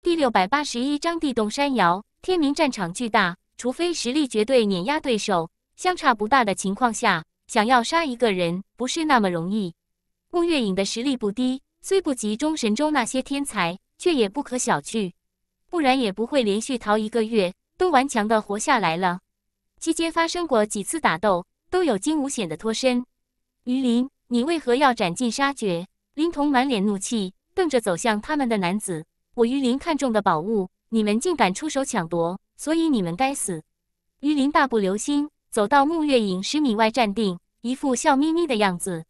第六百八十一章地动山摇。天明，战场巨大，除非实力绝对碾压对手，相差不大的情况下，想要杀一个人不是那么容易。穆月影的实力不低，虽不及中神州那些天才，却也不可小觑，不然也不会连续逃一个月都顽强的活下来了。期间发生过几次打斗，都有惊无险的脱身。于林，你为何要斩尽杀绝？林童满脸怒气，瞪着走向他们的男子。我鱼鳞看中的宝物，你们竟敢出手抢夺，所以你们该死！鱼鳞大步流星走到木月影十米外站定，一副笑眯眯的样子，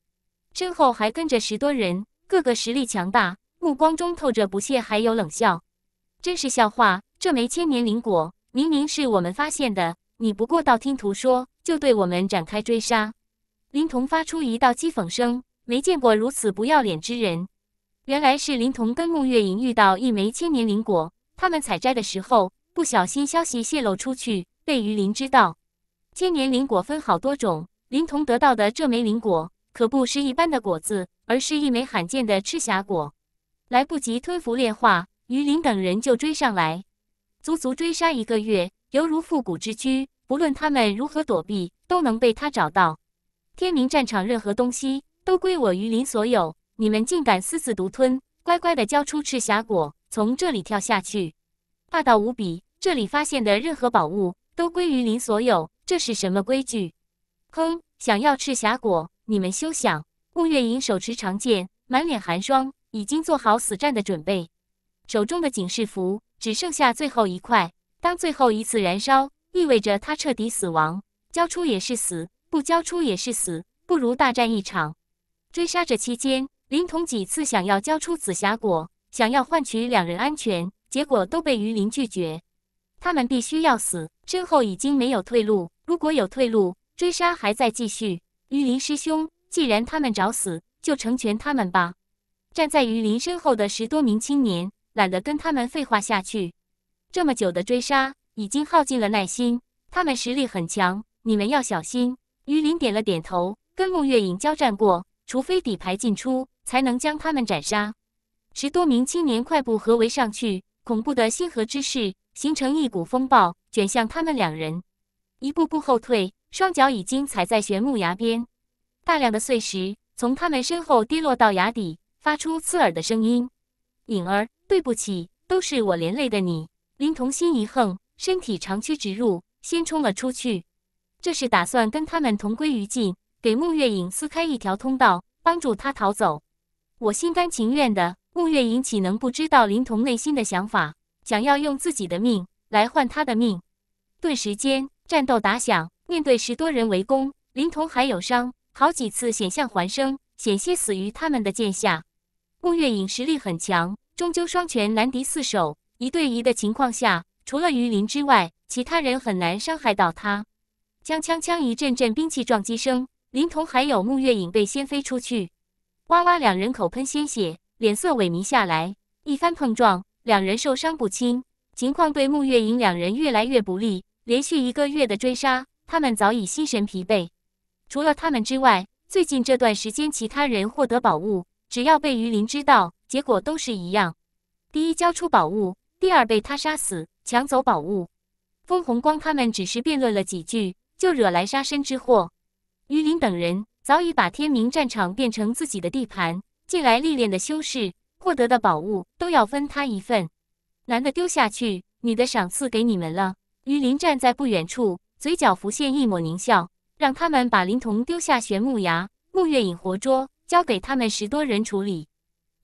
身后还跟着十多人，个个实力强大，目光中透着不屑，还有冷笑。真是笑话！这枚千年灵果明明是我们发现的，你不过道听途说就对我们展开追杀。灵童发出一道讥讽声，没见过如此不要脸之人。原来是林童跟木月影遇到一枚千年灵果，他们采摘的时候不小心消息泄露出去，被鱼鳞知道。千年灵果分好多种，林童得到的这枚灵果可不是一般的果子，而是一枚罕见的赤霞果。来不及吞服炼化，鱼鳞等人就追上来，足足追杀一个月，犹如复古之居。不论他们如何躲避，都能被他找到。天明战场任何东西都归我鱼鳞所有。你们竟敢私自独吞！乖乖地交出赤霞果，从这里跳下去。霸道无比！这里发现的任何宝物都归于您所有，这是什么规矩？哼！想要赤霞果，你们休想！顾月影手持长剑，满脸寒霜，已经做好死战的准备。手中的警示符只剩下最后一块，当最后一次燃烧，意味着他彻底死亡。交出也是死，不交出也是死，不如大战一场。追杀这期间。林童几次想要交出紫霞果，想要换取两人安全，结果都被于林拒绝。他们必须要死，身后已经没有退路。如果有退路，追杀还在继续。于林师兄，既然他们找死，就成全他们吧。站在于林身后的十多名青年懒得跟他们废话下去。这么久的追杀，已经耗尽了耐心。他们实力很强，你们要小心。于林点了点头，跟木月影交战过，除非底牌进出。才能将他们斩杀。十多名青年快步合围上去，恐怖的星河之势形成一股风暴，卷向他们两人。一步步后退，双脚已经踩在玄木崖边，大量的碎石从他们身后跌落到崖底，发出刺耳的声音。颖儿，对不起，都是我连累的你。林童心一横，身体长驱直入，先冲了出去。这是打算跟他们同归于尽，给穆月影撕开一条通道，帮助他逃走。我心甘情愿的，穆月影岂能不知道林童内心的想法？想要用自己的命来换他的命。顿时间，战斗打响，面对十多人围攻，林童还有伤，好几次险象环生，险些死于他们的剑下。穆月影实力很强，终究双拳难敌四手，一对一的情况下，除了于林之外，其他人很难伤害到他。枪枪枪，一阵阵兵器撞击声，林童还有穆月影被掀飞出去。哇哇！两人口喷鲜血，脸色萎靡下来。一番碰撞，两人受伤不轻，情况对穆月莹两人越来越不利。连续一个月的追杀，他们早已心神疲惫。除了他们之外，最近这段时间，其他人获得宝物，只要被鱼林知道，结果都是一样：第一交出宝物，第二被他杀死，抢走宝物。封红光他们只是辩论了几句，就惹来杀身之祸。鱼林等人。早已把天明战场变成自己的地盘，近来历练的修士获得的宝物都要分他一份。男的丢下去，女的赏赐给你们了。于林站在不远处，嘴角浮现一抹狞笑，让他们把灵童丢下玄木崖，木月影活捉，交给他们十多人处理。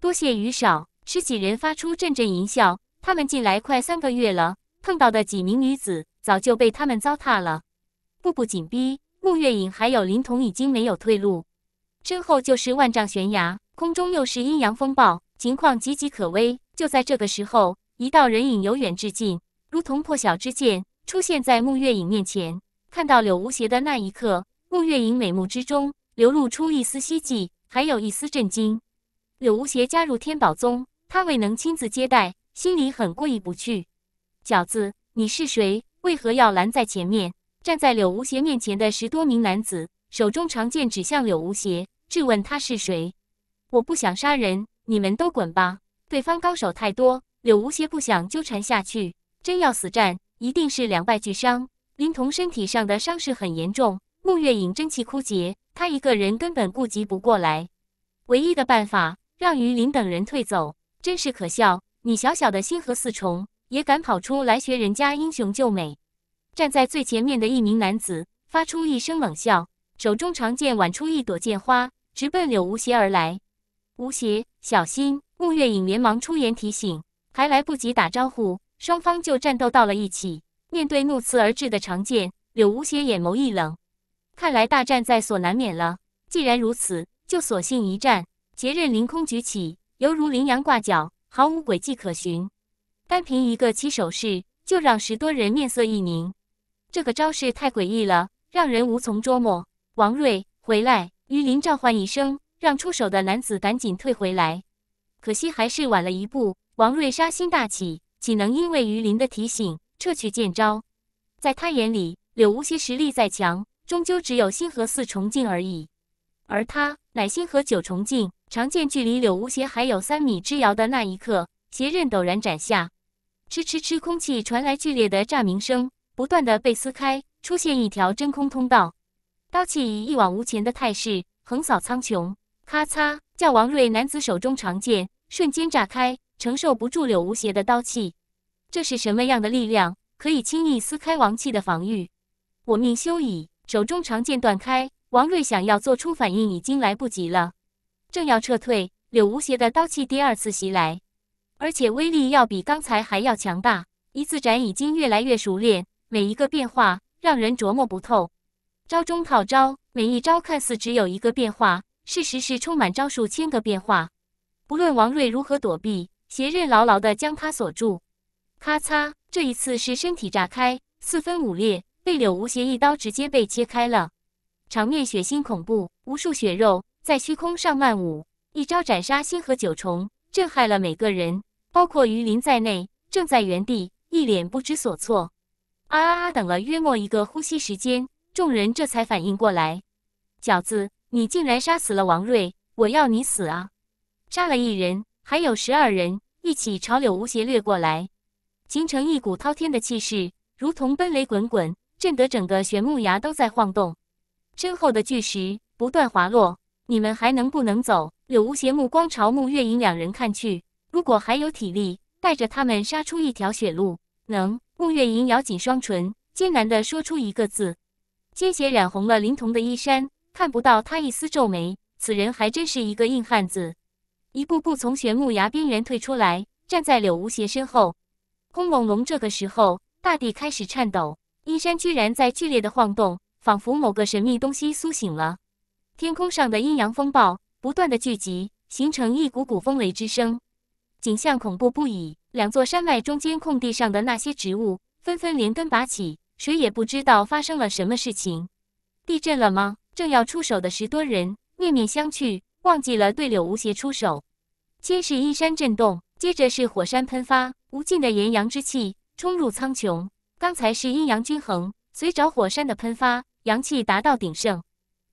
多谢于少，十几人发出阵阵淫笑。他们进来快三个月了，碰到的几名女子早就被他们糟蹋了，步步紧逼。穆月影还有林童已经没有退路，身后就是万丈悬崖，空中又是阴阳风暴，情况岌岌可危。就在这个时候，一道人影由远至近，如同破晓之剑，出现在穆月影面前。看到柳无邪的那一刻，穆月影美目之中流露出一丝希冀，还有一丝震惊。柳无邪加入天宝宗，他未能亲自接待，心里很过意不去。饺子，你是谁？为何要拦在前面？站在柳无邪面前的十多名男子，手中长剑指向柳无邪，质问他是谁。我不想杀人，你们都滚吧。对方高手太多，柳无邪不想纠缠下去，真要死战，一定是两败俱伤。林童身体上的伤势很严重，穆月影真气枯竭，他一个人根本顾及不过来，唯一的办法让于林等人退走。真是可笑，你小小的星河四重，也敢跑出来学人家英雄救美。站在最前面的一名男子发出一声冷笑，手中长剑挽出一朵剑花，直奔柳无邪而来。无邪，小心！穆月影连忙出言提醒。还来不及打招呼，双方就战斗到了一起。面对怒刺而至的长剑，柳无邪眼眸一冷，看来大战在所难免了。既然如此，就索性一战。邪刃凌空举起，犹如羚羊挂角，毫无轨迹可循。单凭一个起手式，就让十多人面色一凝。这个招式太诡异了，让人无从捉摸。王瑞回来，于林召唤一声，让出手的男子赶紧退回来。可惜还是晚了一步。王瑞杀心大起，岂能因为于林的提醒撤去剑招？在他眼里，柳无邪实力再强，终究只有星河四重境而已。而他乃星河九重境，长剑距离柳无邪还有三米之遥的那一刻，邪刃陡然斩下，嗤嗤嗤，空气传来剧烈的炸鸣声。不断的被撕开，出现一条真空通道，刀气以一往无前的态势横扫苍穹。咔嚓！叫王瑞男子手中长剑瞬间炸开，承受不住柳无邪的刀气。这是什么样的力量，可以轻易撕开王气的防御？我命休矣！手中长剑断开，王瑞想要做出反应已经来不及了，正要撤退，柳无邪的刀气第二次袭来，而且威力要比刚才还要强大。一字斩已经越来越熟练。每一个变化让人琢磨不透，招中套招，每一招看似只有一个变化，事实是充满招数千个变化。不论王瑞如何躲避，邪刃牢牢地将他锁住。咔嚓，这一次是身体炸开，四分五裂，被柳无邪一刀直接被切开了，场面血腥恐怖，无数血肉在虚空上漫舞。一招斩杀星河九重，震撼了每个人，包括于林在内，正在原地一脸不知所措。啊啊啊！等了约莫一个呼吸时间，众人这才反应过来。饺子，你竟然杀死了王瑞！我要你死啊！杀了一人，还有十二人一起朝柳无邪掠过来，形成一股滔天的气势，如同奔雷滚滚，震得整个玄木崖都在晃动，身后的巨石不断滑落。你们还能不能走？柳无邪目光朝穆月影两人看去，如果还有体力，带着他们杀出一条血路，能。孟月莹咬紧双唇，艰难地说出一个字，鲜血染红了灵童的衣衫，看不到他一丝皱眉。此人还真是一个硬汉子，一步步从玄木崖边缘退出来，站在柳无邪身后。轰隆隆，这个时候，大地开始颤抖，阴山居然在剧烈的晃动，仿佛某个神秘东西苏醒了。天空上的阴阳风暴不断的聚集，形成一股股风雷之声，景象恐怖不已。两座山脉中间空地上的那些植物纷纷连根拔起，谁也不知道发生了什么事情。地震了吗？正要出手的十多人面面相觑，忘记了对柳无邪出手。先是阴山震动，接着是火山喷发，无尽的炎阳之气冲入苍穹。刚才是阴阳均衡，随着火山的喷发，阳气达到鼎盛，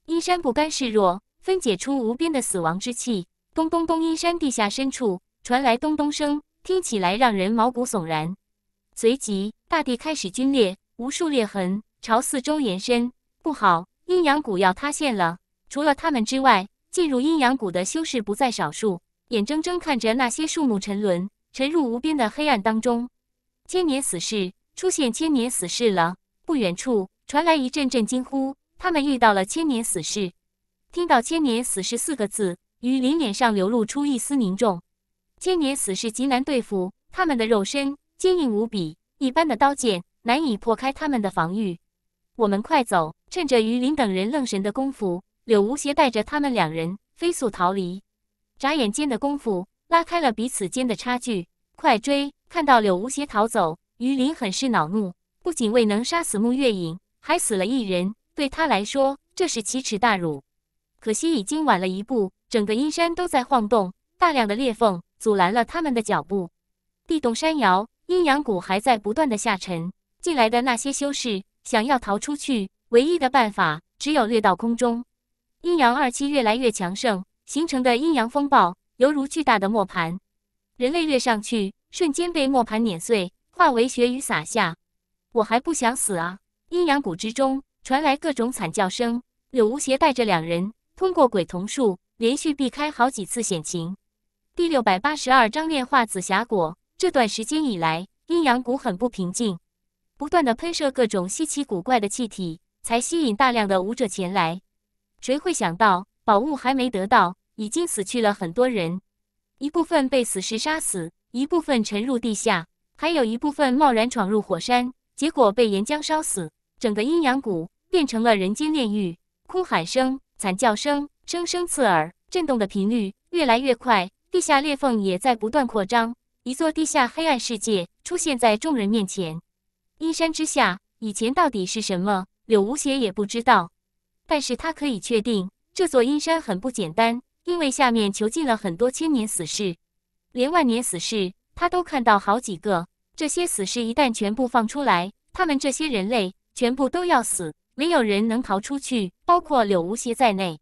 阴山不甘示弱，分解出无边的死亡之气。咚咚咚，阴山地下深处传来咚咚声。听起来让人毛骨悚然。随即，大地开始皲裂，无数裂痕朝四周延伸。不好，阴阳谷要塌陷了！除了他们之外，进入阴阳谷的修士不在少数。眼睁睁看着那些树木沉沦，沉入无边的黑暗当中。千年死士出现！千年死士了！不远处传来一阵阵惊呼，他们遇到了千年死士。听到“千年死士”四个字，于林脸上流露出一丝凝重。千年死士极难对付，他们的肉身坚硬无比，一般的刀剑难以破开他们的防御。我们快走，趁着于林等人愣神的功夫，柳无邪带着他们两人飞速逃离。眨眼间的功夫，拉开了彼此间的差距。快追！看到柳无邪逃走，于林很是恼怒，不仅未能杀死穆月影，还死了一人，对他来说这是奇耻大辱。可惜已经晚了一步，整个阴山都在晃动，大量的裂缝。阻拦了他们的脚步，地动山摇，阴阳谷还在不断的下沉。进来的那些修士想要逃出去，唯一的办法只有掠到空中。阴阳二气越来越强盛，形成的阴阳风暴犹如巨大的磨盘，人类跃上去，瞬间被磨盘碾碎，化为血雨洒下。我还不想死啊！阴阳谷之中传来各种惨叫声。柳无邪带着两人通过鬼瞳术，连续避开好几次险情。第六百八十二章炼化紫霞果。这段时间以来，阴阳谷很不平静，不断的喷射各种稀奇古怪的气体，才吸引大量的武者前来。谁会想到，宝物还没得到，已经死去了很多人。一部分被死尸杀死，一部分沉入地下，还有一部分贸然闯入火山，结果被岩浆烧死。整个阴阳谷变成了人间炼狱，哭喊声、惨叫声，声声刺耳，震动的频率越来越快。地下裂缝也在不断扩张，一座地下黑暗世界出现在众人面前。阴山之下，以前到底是什么？柳无邪也不知道，但是他可以确定，这座阴山很不简单，因为下面囚禁了很多千年死士，连万年死士他都看到好几个。这些死士一旦全部放出来，他们这些人类全部都要死，没有人能逃出去，包括柳无邪在内。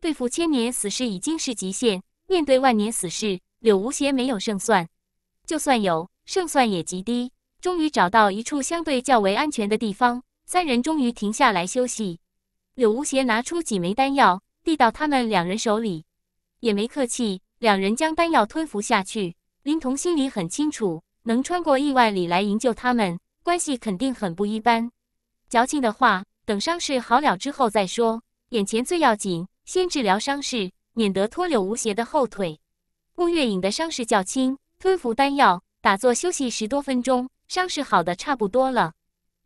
对付千年死士已经是极限。面对万年死士，柳无邪没有胜算，就算有胜算也极低。终于找到一处相对较为安全的地方，三人终于停下来休息。柳无邪拿出几枚丹药，递到他们两人手里，也没客气，两人将丹药吞服下去。林童心里很清楚，能穿过亿万里来营救他们，关系肯定很不一般。矫情的话，等伤势好了之后再说，眼前最要紧，先治疗伤势。免得拖柳无邪的后腿。顾月影的伤势较轻，吞服丹药，打坐休息十多分钟，伤势好的差不多了。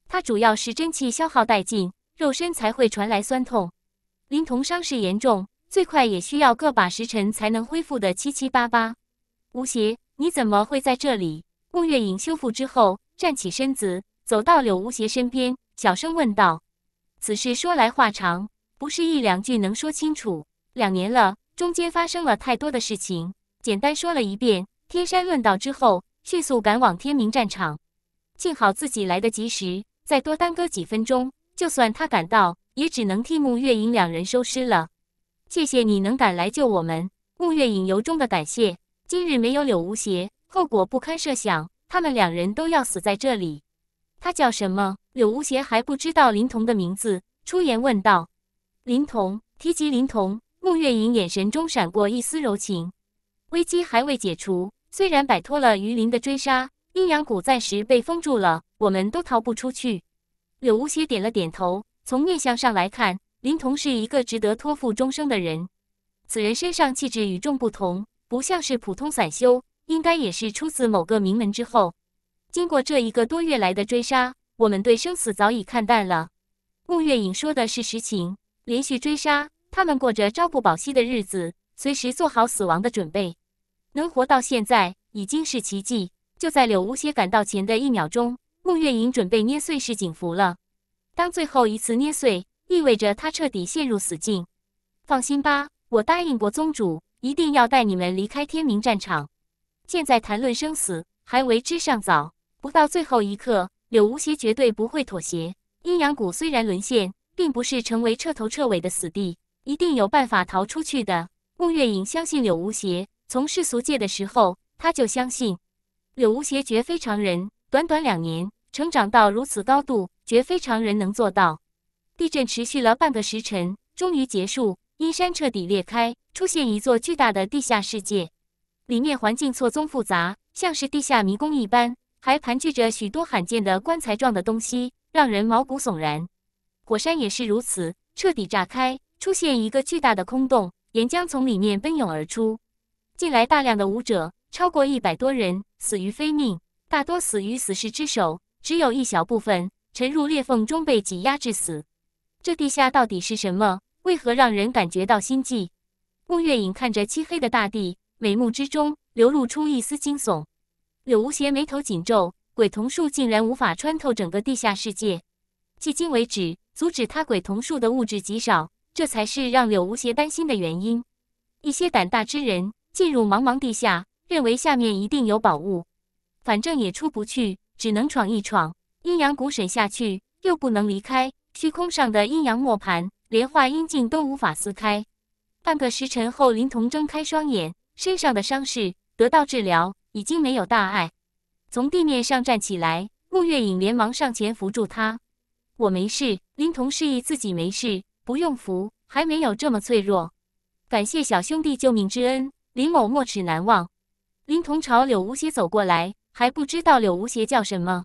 他主要是真气消耗殆尽，肉身才会传来酸痛。林童伤势严重，最快也需要个把时辰才能恢复的七七八八。吴邪，你怎么会在这里？顾月影修复之后，站起身子，走到柳无邪身边，小声问道：“此事说来话长，不是一两句能说清楚。”两年了，中间发生了太多的事情，简单说了一遍。天山论道之后，迅速赶往天明战场。幸好自己来得及时，再多耽搁几分钟，就算他赶到，也只能替穆月影两人收尸了。谢谢你能赶来救我们，穆月影由衷的感谢。今日没有柳无邪，后果不堪设想，他们两人都要死在这里。他叫什么？柳无邪还不知道林童的名字，出言问道。林童，提及林童。穆月影眼神中闪过一丝柔情，危机还未解除。虽然摆脱了鱼鳞的追杀，阴阳谷暂时被封住了，我们都逃不出去。柳无邪点了点头。从面相上来看，林童是一个值得托付终生的人。此人身上气质与众不同，不像是普通散修，应该也是出自某个名门之后。经过这一个多月来的追杀，我们对生死早已看淡了。穆月影说的是实情，连续追杀。他们过着朝不保夕的日子，随时做好死亡的准备，能活到现在已经是奇迹。就在柳无邪赶到前的一秒钟，穆月影准备捏碎噬锦符了。当最后一次捏碎，意味着他彻底陷入死境。放心吧，我答应过宗主，一定要带你们离开天明战场。现在谈论生死还为时尚早，不到最后一刻，柳无邪绝对不会妥协。阴阳谷虽然沦陷，并不是成为彻头彻尾的死地。一定有办法逃出去的。穆月影相信柳无邪。从世俗界的时候，他就相信柳无邪绝非常人。短短两年，成长到如此高度，绝非常人能做到。地震持续了半个时辰，终于结束。阴山彻底裂开，出现一座巨大的地下世界，里面环境错综复杂，像是地下迷宫一般，还盘踞着许多罕见的棺材状的东西，让人毛骨悚然。火山也是如此，彻底炸开。出现一个巨大的空洞，岩浆从里面奔涌而出，进来大量的武者，超过一百多人死于非命，大多死于死士之手，只有一小部分沉入裂缝中被挤压致死。这地下到底是什么？为何让人感觉到心悸？穆月影看着漆黑的大地，眉目之中流露出一丝惊悚。柳无邪眉头紧皱，鬼桐树竟然无法穿透整个地下世界，迄今为止，阻止他鬼桐树的物质极少。这才是让柳无邪担心的原因。一些胆大之人进入茫茫地下，认为下面一定有宝物，反正也出不去，只能闯一闯。阴阳谷水下去又不能离开，虚空上的阴阳磨盘连化阴镜都无法撕开。半个时辰后，林童睁开双眼，身上的伤势得到治疗，已经没有大碍。从地面上站起来，穆月影连忙上前扶住他：“我没事。”林童示意自己没事。不用扶，还没有这么脆弱。感谢小兄弟救命之恩，林某没齿难忘。林童朝柳无邪走过来，还不知道柳无邪叫什么，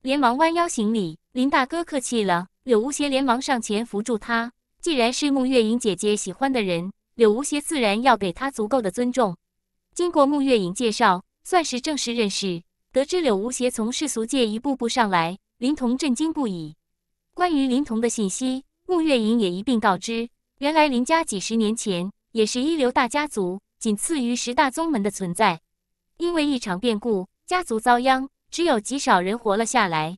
连忙弯腰行礼。林大哥客气了。柳无邪连忙上前扶住他。既然是穆月影姐姐喜欢的人，柳无邪自然要给他足够的尊重。经过穆月影介绍，算是正式认识。得知柳无邪从世俗界一步步上来，林童震惊不已。关于林童的信息。穆月莹也一并告知，原来林家几十年前也是一流大家族，仅次于十大宗门的存在。因为一场变故，家族遭殃，只有极少人活了下来。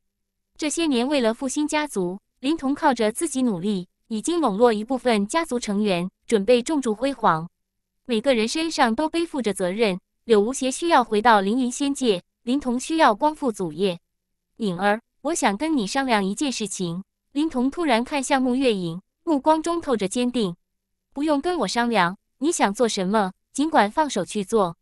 这些年为了复兴家族，林童靠着自己努力，已经笼络一部分家族成员，准备重铸辉煌。每个人身上都背负着责任。柳无邪需要回到凌云仙界，林童需要光复祖业。颖儿，我想跟你商量一件事情。林童突然看向穆月影，目光中透着坚定。不用跟我商量，你想做什么，尽管放手去做。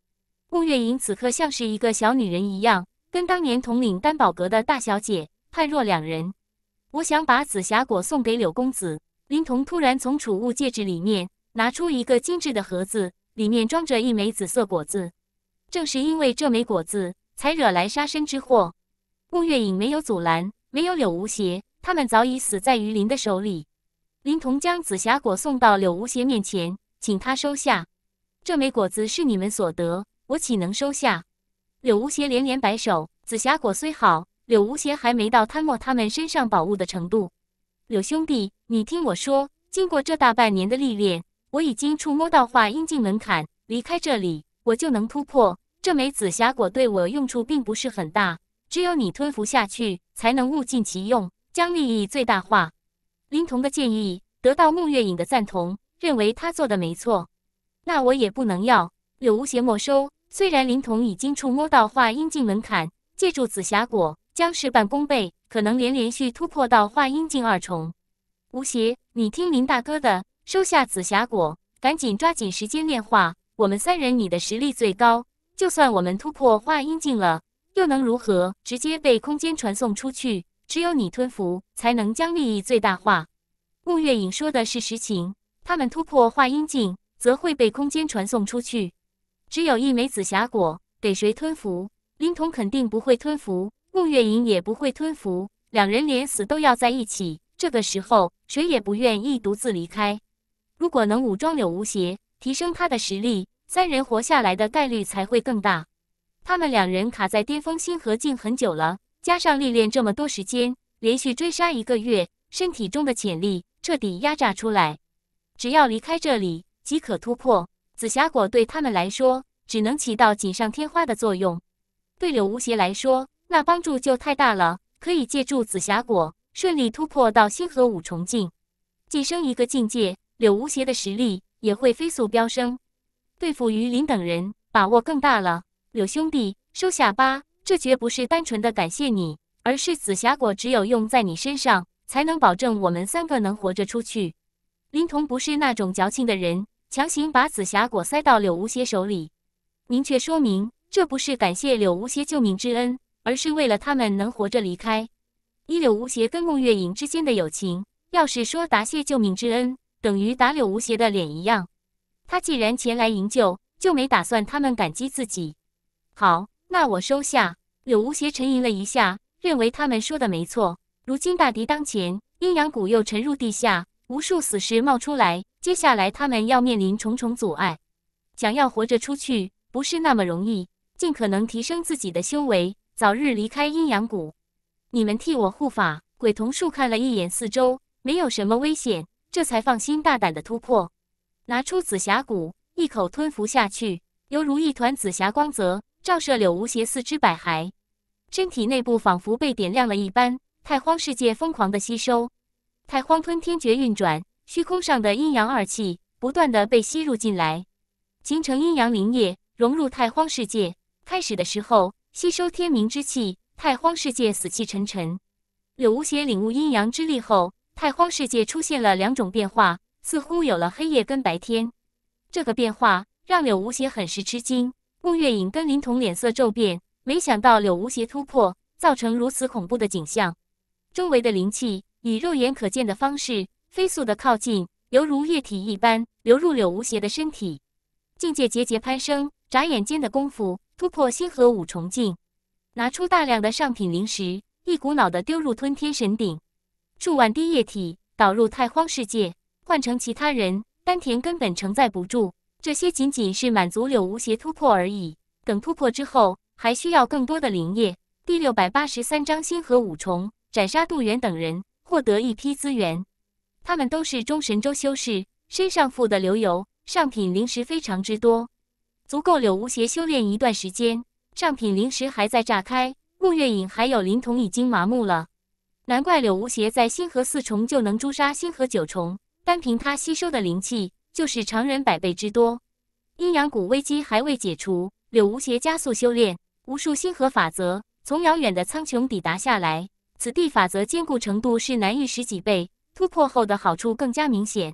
穆月影此刻像是一个小女人一样，跟当年统领丹宝阁的大小姐判若两人。我想把紫霞果送给柳公子。林童突然从储物戒指里面拿出一个精致的盒子，里面装着一枚紫色果子。正是因为这枚果子，才惹来杀身之祸。穆月影没有阻拦，没有柳无邪。他们早已死在鱼鳞的手里。林童将紫霞果送到柳无邪面前，请他收下。这枚果子是你们所得，我岂能收下？柳无邪连连摆手。紫霞果虽好，柳无邪还没到贪墨他们身上宝物的程度。柳兄弟，你听我说，经过这大半年的历练，我已经触摸到化阴境门槛。离开这里，我就能突破。这枚紫霞果对我用处并不是很大，只有你吞服下去，才能物尽其用。将利益最大化，林童的建议得到穆月影的赞同，认为他做的没错。那我也不能要，柳无邪没收。虽然林童已经触摸到化阴境门槛，借助紫霞果将事半功倍，可能连连续突破到化阴境二重。吴邪，你听林大哥的，收下紫霞果，赶紧抓紧时间炼化。我们三人，你的实力最高，就算我们突破化阴境了，又能如何？直接被空间传送出去。只有你吞服，才能将利益最大化。穆月影说的是实情，他们突破化阴境，则会被空间传送出去。只有一枚紫霞果，给谁吞服？林童肯定不会吞服，穆月影也不会吞服。两人连死都要在一起，这个时候谁也不愿意独自离开。如果能武装柳无邪，提升他的实力，三人活下来的概率才会更大。他们两人卡在巅峰星河境很久了。加上历练这么多时间，连续追杀一个月，身体中的潜力彻底压榨出来。只要离开这里，即可突破。紫霞果对他们来说，只能起到锦上添花的作用。对柳无邪来说，那帮助就太大了，可以借助紫霞果顺利突破到星河五重境，晋升一个境界。柳无邪的实力也会飞速飙升，对付于林等人，把握更大了。柳兄弟，收下吧。这绝不是单纯的感谢你，而是紫霞果只有用在你身上，才能保证我们三个能活着出去。林童不是那种矫情的人，强行把紫霞果塞到柳无邪手里，明确说明这不是感谢柳无邪救命之恩，而是为了他们能活着离开。以柳无邪跟孟月影之间的友情，要是说答谢救命之恩，等于打柳无邪的脸一样。他既然前来营救，就没打算他们感激自己。好。那我收下。柳无邪沉吟了一下，认为他们说的没错。如今大敌当前，阴阳谷又沉入地下，无数死尸冒出来，接下来他们要面临重重阻碍，想要活着出去不是那么容易。尽可能提升自己的修为，早日离开阴阳谷。你们替我护法。鬼童树看了一眼四周，没有什么危险，这才放心大胆的突破，拿出紫霞果，一口吞服下去，犹如一团紫霞光泽。照射柳无邪四肢百骸，身体内部仿佛被点亮了一般。太荒世界疯狂的吸收，太荒吞天诀运转，虚空上的阴阳二气不断的被吸入进来，形成阴阳灵液，融入太荒世界。开始的时候，吸收天明之气，太荒世界死气沉沉。柳无邪领悟阴阳之力后，太荒世界出现了两种变化，似乎有了黑夜跟白天。这个变化让柳无邪很是吃惊。穆月影跟林童脸色骤变，没想到柳无邪突破，造成如此恐怖的景象。周围的灵气以肉眼可见的方式飞速的靠近，犹如液体一般流入柳无邪的身体，境界节节攀升。眨眼间的功夫，突破星河五重境，拿出大量的上品灵石，一股脑的丢入吞天神鼎，数万滴液体导入太荒世界。换成其他人，丹田根本承载不住。这些仅仅是满足柳无邪突破而已，等突破之后，还需要更多的灵液。第六百八十三章：星河五重斩杀杜元等人，获得一批资源。他们都是中神州修士，身上富的流油，上品灵石非常之多，足够柳无邪修炼一段时间。上品灵石还在炸开，穆月影还有灵童已经麻木了。难怪柳无邪在星河四重就能诛杀星河九重，单凭他吸收的灵气。就是常人百倍之多，阴阳谷危机还未解除，柳无邪加速修炼，无数星河法则从遥远的苍穹抵达下来，此地法则坚固程度是难遇十几倍，突破后的好处更加明显，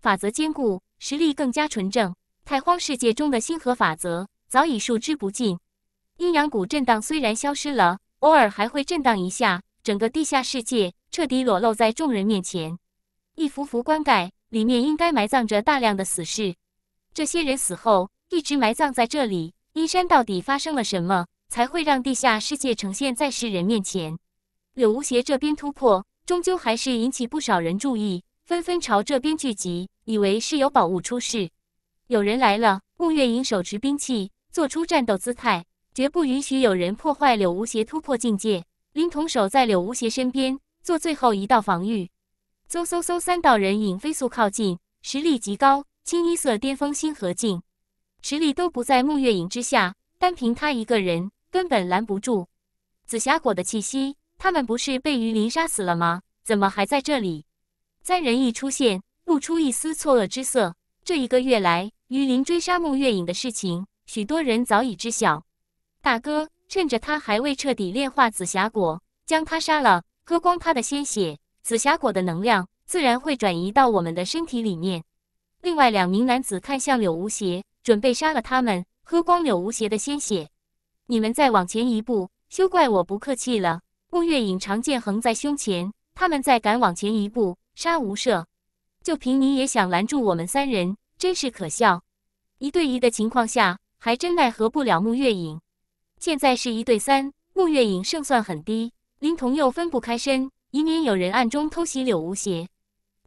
法则坚固，实力更加纯正。太荒世界中的星河法则早已数之不尽，阴阳谷震荡虽然消失了，偶尔还会震荡一下，整个地下世界彻底裸露在众人面前，一幅幅棺盖。里面应该埋葬着大量的死士，这些人死后一直埋葬在这里。阴山到底发生了什么，才会让地下世界呈现在世人面前？柳无邪这边突破，终究还是引起不少人注意，纷纷朝这边聚集，以为是有宝物出世。有人来了，穆月影手持兵器，做出战斗姿态，绝不允许有人破坏柳无邪突破境界。灵童守在柳无邪身边，做最后一道防御。嗖嗖嗖！三道人影飞速靠近，实力极高，清一色巅峰星河境，实力都不在木月影之下。单凭他一个人，根本拦不住。紫霞果的气息，他们不是被鱼鳞杀死了吗？怎么还在这里？三人一出现，露出一丝错愕之色。这一个月来，鱼鳞追杀木月影的事情，许多人早已知晓。大哥，趁着他还未彻底炼化紫霞果，将他杀了，喝光他的鲜血。紫霞果的能量自然会转移到我们的身体里面。另外两名男子看向柳无邪，准备杀了他们，喝光柳无邪的鲜血。你们再往前一步，休怪我不客气了。木月影长剑横在胸前，他们再敢往前一步，杀无赦。就凭你也想拦住我们三人，真是可笑。一对一的情况下，还真奈何不了木月影。现在是一对三，木月影胜算很低。林童又分不开身。以免有人暗中偷袭柳无邪，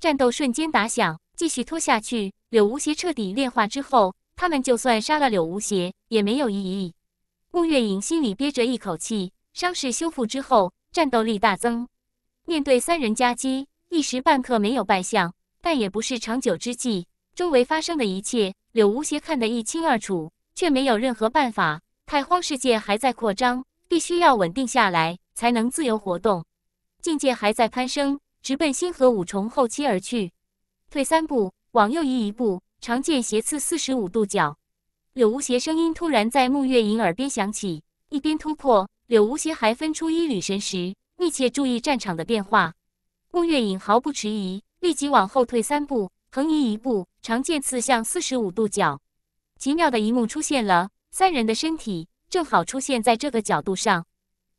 战斗瞬间打响。继续拖下去，柳无邪彻底炼化之后，他们就算杀了柳无邪也没有意义。穆月影心里憋着一口气，伤势修复之后，战斗力大增。面对三人夹击，一时半刻没有败相，但也不是长久之计。周围发生的一切，柳无邪看得一清二楚，却没有任何办法。太荒世界还在扩张，必须要稳定下来，才能自由活动。境界还在攀升，直奔星河五重后期而去。退三步，往右移一步，长剑斜刺四十五度角。柳无邪声音突然在穆月影耳边响起。一边突破，柳无邪还分出一缕神识，密切注意战场的变化。穆月影毫不迟疑，立即往后退三步，横移一步，长剑刺向四十五度角。奇妙的一幕出现了，三人的身体正好出现在这个角度上。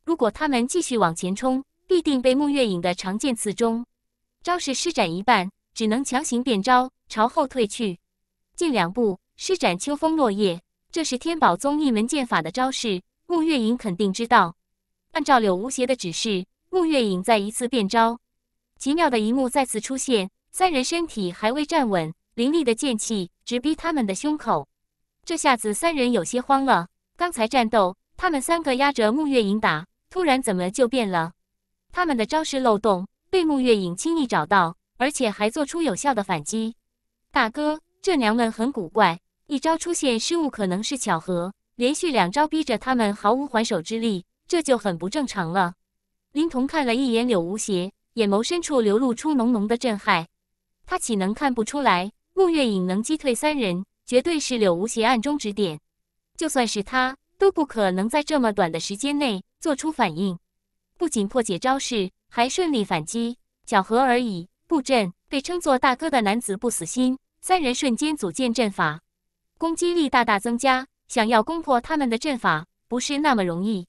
如果他们继续往前冲，必定被穆月影的长剑刺中，招式施展一半，只能强行变招，朝后退去，近两步，施展秋风落叶，这是天宝宗一门剑法的招式，穆月影肯定知道。按照柳无邪的指示，穆月影再一次变招，奇妙的一幕再次出现，三人身体还未站稳，凌厉的剑气直逼他们的胸口，这下子三人有些慌了。刚才战斗，他们三个压着穆月影打，突然怎么就变了？他们的招式漏洞被穆月影轻易找到，而且还做出有效的反击。大哥，这娘们很古怪，一招出现失误可能是巧合，连续两招逼着他们毫无还手之力，这就很不正常了。林童看了一眼柳无邪，眼眸深处流露出浓浓的震撼。他岂能看不出来？穆月影能击退三人，绝对是柳无邪暗中指点。就算是他，都不可能在这么短的时间内做出反应。不仅破解招式，还顺利反击，巧合而已。布阵被称作大哥的男子不死心，三人瞬间组建阵法，攻击力大大增加。想要攻破他们的阵法不是那么容易。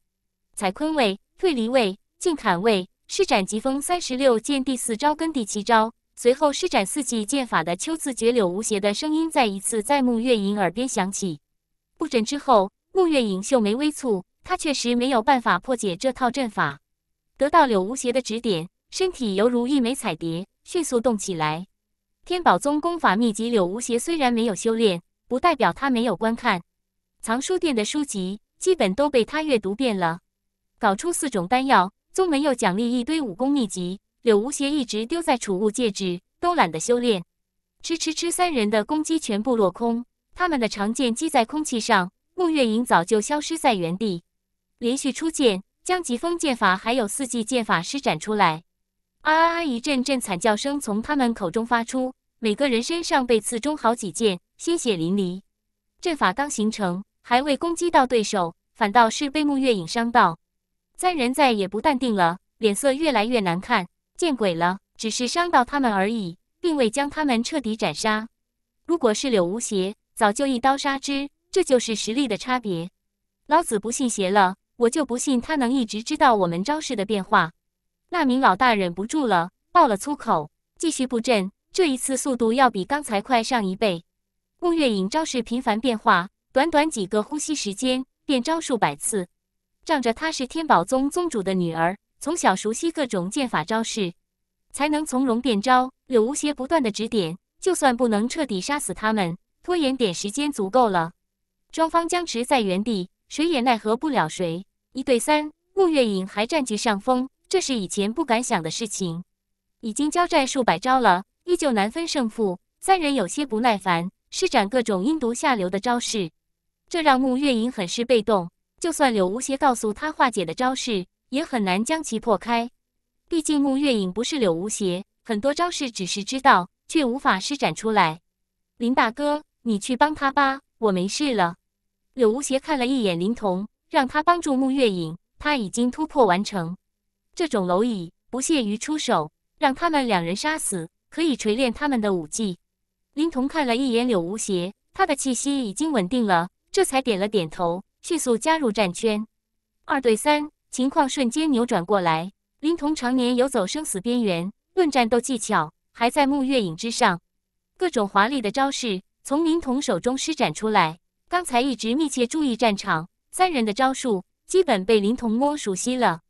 踩坤位，退离位，进坎位，施展疾风三十六剑第四招跟第七招。随后施展四季剑法的秋字绝柳无邪的声音再一次在穆月影耳边响起。布阵之后，穆月影秀眉微蹙，他确实没有办法破解这套阵法。得到柳无邪的指点，身体犹如一枚彩蝶，迅速动起来。天宝宗功法秘籍，柳无邪虽然没有修炼，不代表他没有观看。藏书店的书籍基本都被他阅读遍了。搞出四种丹药，宗门又奖励一堆武功秘籍，柳无邪一直丢在储物戒指，都懒得修炼。吃吃吃！三人的攻击全部落空，他们的长剑击在空气上，木月影早就消失在原地，连续出剑。将疾风剑法还有四季剑法施展出来！啊啊啊！一阵阵惨叫声从他们口中发出，每个人身上被刺中好几剑，鲜血淋漓。阵法刚形成，还未攻击到对手，反倒是被木月影伤到。三人再也不淡定了，脸色越来越难看。见鬼了！只是伤到他们而已，并未将他们彻底斩杀。如果是柳无邪，早就一刀杀之。这就是实力的差别。老子不信邪了！我就不信他能一直知道我们招式的变化。那名老大忍不住了，爆了粗口，继续布阵。这一次速度要比刚才快上一倍。顾月影招式频繁变化，短短几个呼吸时间便招数百次。仗着她是天宝宗宗主的女儿，从小熟悉各种剑法招式，才能从容变招。柳无邪不断的指点，就算不能彻底杀死他们，拖延点时间足够了。双方僵持在原地，谁也奈何不了谁。一对三，穆月影还占据上风，这是以前不敢想的事情。已经交战数百招了，依旧难分胜负。三人有些不耐烦，施展各种阴毒下流的招式，这让穆月影很是被动。就算柳无邪告诉他化解的招式，也很难将其破开。毕竟穆月影不是柳无邪，很多招式只是知道，却无法施展出来。林大哥，你去帮他吧，我没事了。柳无邪看了一眼林童。让他帮助穆月影，他已经突破完成。这种蝼蚁不屑于出手，让他们两人杀死，可以锤炼他们的武技。林童看了一眼柳无邪，他的气息已经稳定了，这才点了点头，迅速加入战圈。二对三，情况瞬间扭转过来。林童常年游走生死边缘，论战斗技巧还在穆月影之上。各种华丽的招式从林童手中施展出来，刚才一直密切注意战场。三人的招数基本被林童摸熟悉了。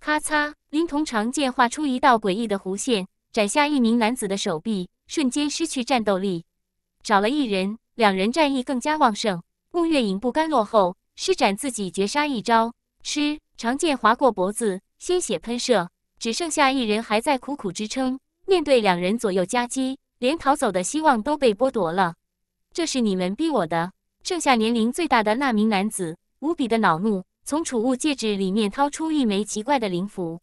咔嚓，林童长剑划出一道诡异的弧线，斩下一名男子的手臂，瞬间失去战斗力。少了一人，两人战意更加旺盛。穆月影不甘落后，施展自己绝杀一招，吃长剑划过脖子，鲜血喷射，只剩下一人还在苦苦支撑。面对两人左右夹击，连逃走的希望都被剥夺了。这是你们逼我的。剩下年龄最大的那名男子。无比的恼怒，从储物戒指里面掏出一枚奇怪的灵符，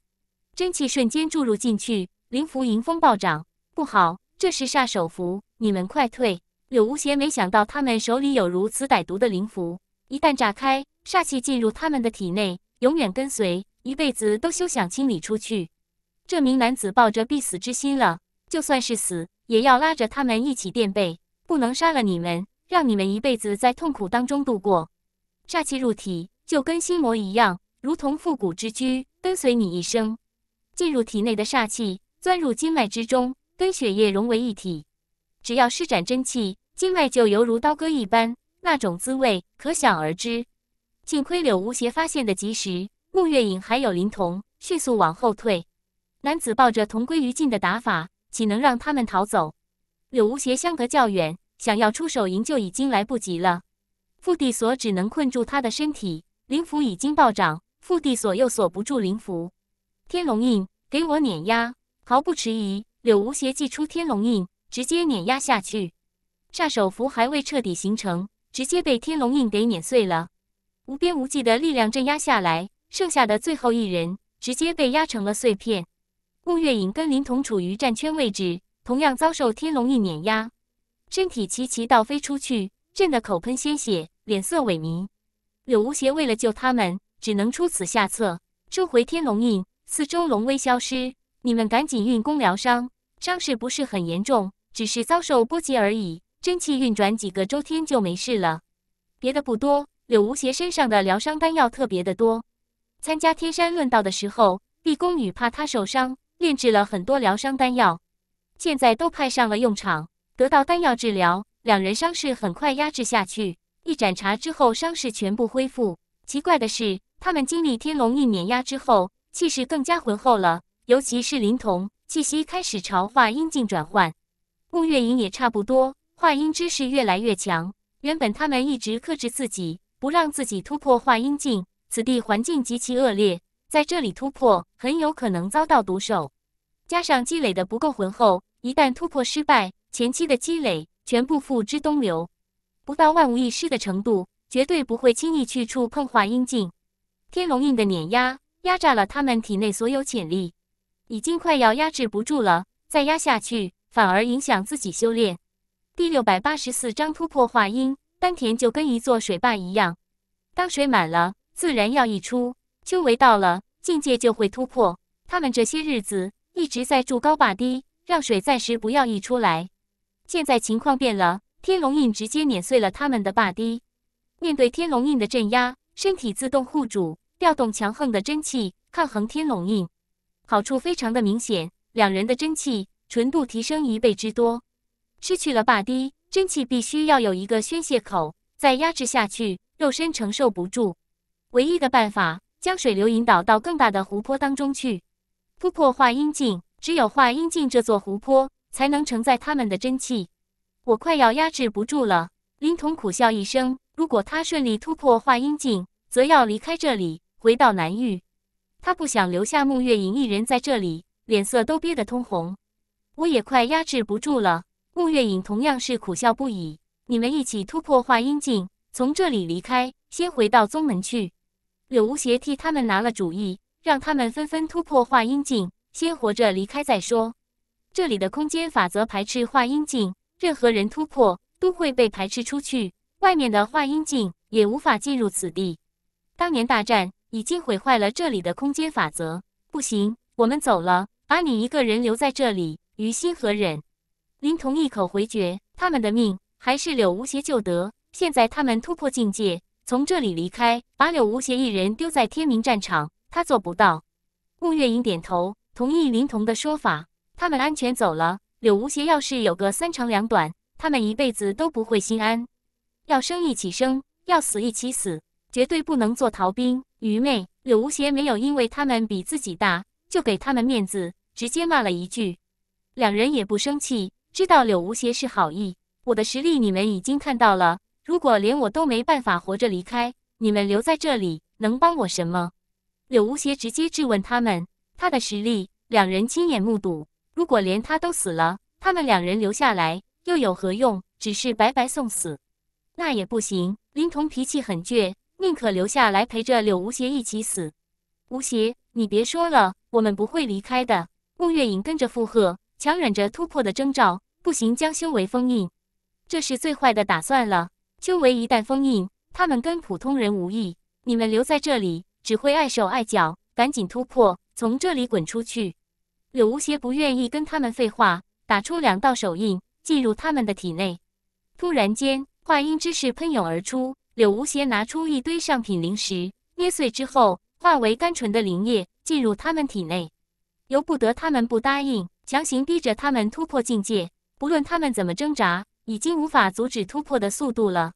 真气瞬间注入进去，灵符迎风暴涨。不好，这是煞手符！你们快退！柳无邪没想到他们手里有如此歹毒的灵符，一旦炸开，煞气进入他们的体内，永远跟随，一辈子都休想清理出去。这名男子抱着必死之心了，就算是死，也要拉着他们一起垫背，不能杀了你们，让你们一辈子在痛苦当中度过。煞气入体，就跟心魔一样，如同复古之驹跟随你一生。进入体内的煞气，钻入经脉之中，跟血液融为一体。只要施展真气，经脉就犹如刀割一般，那种滋味可想而知。幸亏柳无邪发现的及时，穆月影还有林童迅速往后退。男子抱着同归于尽的打法，岂能让他们逃走？柳无邪相隔较远，想要出手营救已经来不及了。覆地锁只能困住他的身体，灵符已经暴涨，覆地锁又锁不住灵符。天龙印，给我碾压！毫不迟疑，柳无邪祭出天龙印，直接碾压下去。煞手符还未彻底形成，直接被天龙印给碾碎了。无边无际的力量镇压下来，剩下的最后一人直接被压成了碎片。顾月影跟林童处于战圈位置，同样遭受天龙印碾压，身体齐齐倒飞出去。震得口喷鲜血，脸色萎靡。柳无邪为了救他们，只能出此下策，收回天龙印，四周龙威消失。你们赶紧运功疗伤，伤势不是很严重，只是遭受波及而已。真气运转几个周天就没事了。别的不多，柳无邪身上的疗伤丹药特别的多。参加天山论道的时候，地宫女怕他受伤，炼制了很多疗伤丹药，现在都派上了用场，得到丹药治疗。两人伤势很快压制下去，一盏茶之后，伤势全部恢复。奇怪的是，他们经历天龙印碾压之后，气势更加浑厚了。尤其是林童，气息开始朝化阴境转换。穆月影也差不多，化阴之势越来越强。原本他们一直克制自己，不让自己突破化阴境。此地环境极其恶劣，在这里突破很有可能遭到毒手。加上积累的不够浑厚，一旦突破失败，前期的积累。全部付之东流，不到万无一失的程度，绝对不会轻易去触碰化阴境。天龙印的碾压，压榨了他们体内所有潜力，已经快要压制不住了。再压下去，反而影响自己修炼。第六百八十四章突破化阴丹田，就跟一座水坝一样，当水满了，自然要溢出。修为到了，境界就会突破。他们这些日子一直在筑高坝堤，让水暂时不要溢出来。现在情况变了，天龙印直接碾碎了他们的坝堤。面对天龙印的镇压，身体自动护主，调动强横的真气抗衡天龙印，好处非常的明显。两人的真气纯度提升一倍之多，失去了坝堤，真气必须要有一个宣泄口，再压制下去，肉身承受不住。唯一的办法，将水流引导到更大的湖泊当中去，突破化阴境，只有化阴境这座湖泊。才能承载他们的真气，我快要压制不住了。林童苦笑一声，如果他顺利突破化阴境，则要离开这里，回到南域。他不想留下穆月影一人在这里，脸色都憋得通红。我也快压制不住了。穆月影同样是苦笑不已。你们一起突破化阴境，从这里离开，先回到宗门去。柳无邪替他们拿了主意，让他们纷纷突破化阴境，先活着离开再说。这里的空间法则排斥化阴境，任何人突破都会被排斥出去。外面的化阴境也无法进入此地。当年大战已经毁坏了这里的空间法则，不行，我们走了，把你一个人留在这里，于心何忍？林童一口回绝，他们的命还是柳无邪救得。现在他们突破境界，从这里离开，把柳无邪一人丢在天明战场，他做不到。穆月影点头同意林童的说法。他们安全走了。柳无邪要是有个三长两短，他们一辈子都不会心安。要生一起生，要死一起死，绝对不能做逃兵。愚昧！柳无邪没有因为他们比自己大就给他们面子，直接骂了一句。两人也不生气，知道柳无邪是好意。我的实力你们已经看到了，如果连我都没办法活着离开，你们留在这里能帮我什么？柳无邪直接质问他们。他的实力，两人亲眼目睹。如果连他都死了，他们两人留下来又有何用？只是白白送死，那也不行。林童脾气很倔，宁可留下来陪着柳无邪一起死。吴邪，你别说了，我们不会离开的。穆月影跟着附和，强忍着突破的征兆，不行，将修为封印。这是最坏的打算了。修为一旦封印，他们跟普通人无异。你们留在这里只会碍手碍脚，赶紧突破，从这里滚出去。柳无邪不愿意跟他们废话，打出两道手印，进入他们的体内。突然间，化音之势喷涌而出。柳无邪拿出一堆上品灵石，捏碎之后化为甘醇的灵液，进入他们体内。由不得他们不答应，强行逼着他们突破境界。不论他们怎么挣扎，已经无法阻止突破的速度了。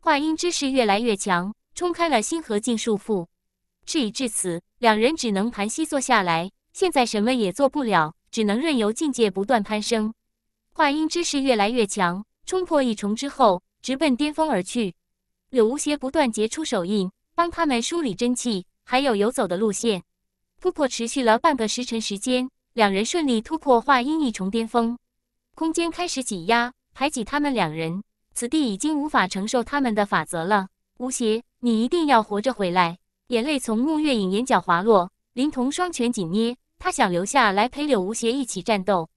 化音之势越来越强，冲开了星河境束缚。事已至此，两人只能盘膝坐下来。现在什么也做不了，只能任由境界不断攀升。话音之势越来越强，冲破一重之后，直奔巅峰而去。柳无邪不断结出手印，帮他们梳理真气，还有游走的路线。突破持续了半个时辰时间，两人顺利突破化音一重巅峰。空间开始挤压排挤他们两人，此地已经无法承受他们的法则了。吴邪，你一定要活着回来！眼泪从穆月影眼角滑落，林童双拳紧捏。他想留下来陪柳无邪一起战斗，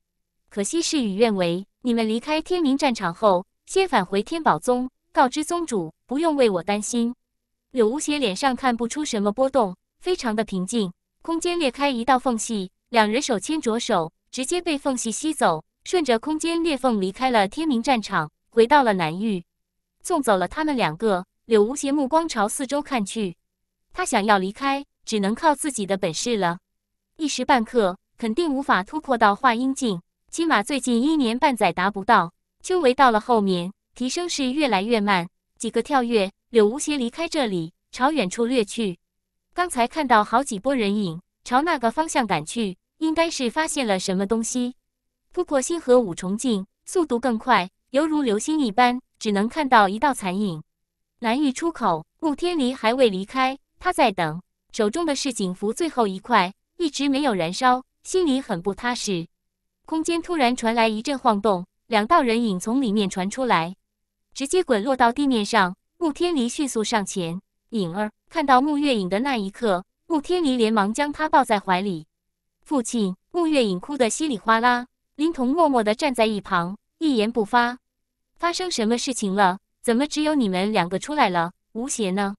可惜事与愿违。你们离开天明战场后，先返回天宝宗，告知宗主，不用为我担心。柳无邪脸上看不出什么波动，非常的平静。空间裂开一道缝隙，两人手牵着手，直接被缝隙吸走，顺着空间裂缝离开了天明战场，回到了南域。送走了他们两个，柳无邪目光朝四周看去，他想要离开，只能靠自己的本事了。一时半刻肯定无法突破到化阴境，起码最近一年半载达不到。修为到了后面提升是越来越慢。几个跳跃，柳无邪离开这里，朝远处掠去。刚才看到好几波人影朝那个方向赶去，应该是发现了什么东西。突破星河五重境，速度更快，犹如流星一般，只能看到一道残影。蓝玉出口，慕天离还未离开，他在等，手中的是锦服最后一块。一直没有燃烧，心里很不踏实。空间突然传来一阵晃动，两道人影从里面传出来，直接滚落到地面上。穆天离迅速上前，影儿看到穆月影的那一刻，穆天离连忙将她抱在怀里。父亲穆月影哭得稀里哗啦，林童默默地站在一旁，一言不发。发生什么事情了？怎么只有你们两个出来了？吴邪呢？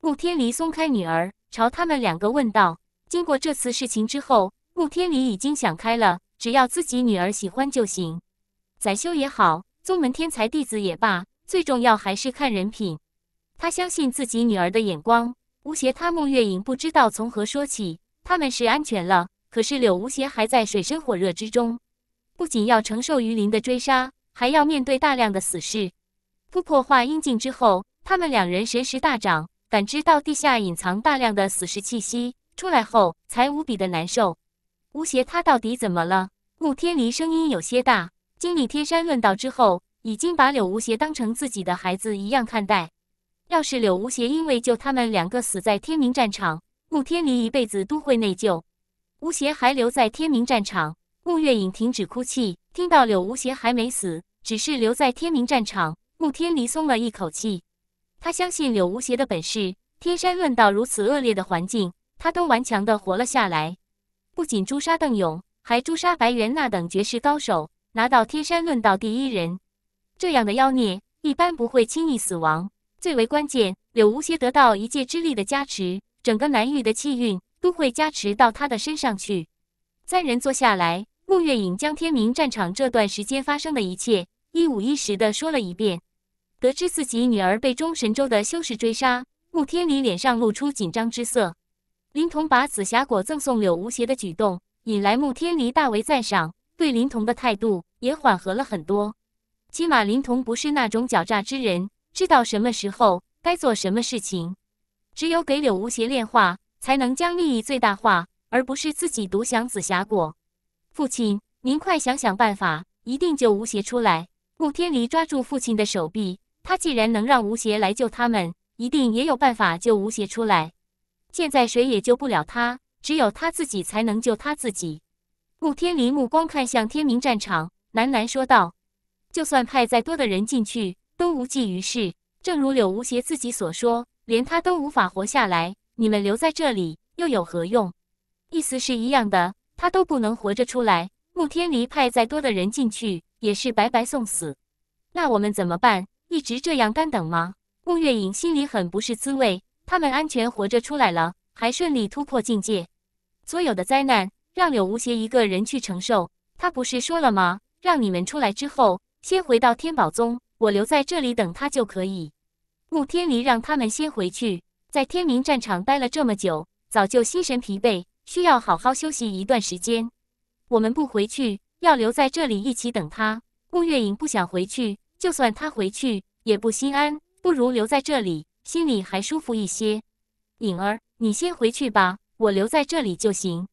穆天离松开女儿，朝他们两个问道。经过这次事情之后，穆天理已经想开了，只要自己女儿喜欢就行，宰修也好，宗门天才弟子也罢，最重要还是看人品。他相信自己女儿的眼光。吴邪他穆月影不知道从何说起，他们是安全了，可是柳无邪还在水深火热之中，不仅要承受鱼鳞的追杀，还要面对大量的死士。突破化阴境之后，他们两人神识大涨，感知到地下隐藏大量的死士气息。出来后才无比的难受。吴邪他到底怎么了？穆天离声音有些大。经历天山论道之后，已经把柳无邪当成自己的孩子一样看待。要是柳无邪因为救他们两个死在天明战场，穆天离一辈子都会内疚。吴邪还留在天明战场，穆月影停止哭泣。听到柳无邪还没死，只是留在天明战场，穆天离松了一口气。他相信柳无邪的本事。天山论道如此恶劣的环境。他都顽强的活了下来，不仅诛杀邓勇，还诛杀白猿那等绝世高手，拿到天山论道第一人。这样的妖孽一般不会轻易死亡。最为关键，柳无邪得到一界之力的加持，整个南域的气运都会加持到他的身上去。三人坐下来，穆月影将天明战场这段时间发生的一切一五一十的说了一遍。得知自己女儿被中神州的修士追杀，穆天理脸上露出紧张之色。林童把紫霞果赠送柳无邪的举动，引来穆天离大为赞赏，对林童的态度也缓和了很多。起码林童不是那种狡诈之人，知道什么时候该做什么事情。只有给柳无邪炼化，才能将利益最大化，而不是自己独享紫霞果。父亲，您快想想办法，一定救吴邪出来！穆天离抓住父亲的手臂，他既然能让吴邪来救他们，一定也有办法救吴邪出来。现在谁也救不了他，只有他自己才能救他自己。穆天离目光看向天明战场，喃喃说道：“就算派再多的人进去，都无济于事。正如柳无邪自己所说，连他都无法活下来，你们留在这里又有何用？”意思是一样的，他都不能活着出来。穆天离派再多的人进去，也是白白送死。那我们怎么办？一直这样干等吗？穆月影心里很不是滋味。他们安全活着出来了，还顺利突破境界。所有的灾难让柳无邪一个人去承受。他不是说了吗？让你们出来之后，先回到天宝宗，我留在这里等他就可以。慕天离让他们先回去，在天明战场待了这么久，早就心神疲惫，需要好好休息一段时间。我们不回去，要留在这里一起等他。慕月影不想回去，就算他回去也不心安，不如留在这里。心里还舒服一些，颖儿，你先回去吧，我留在这里就行。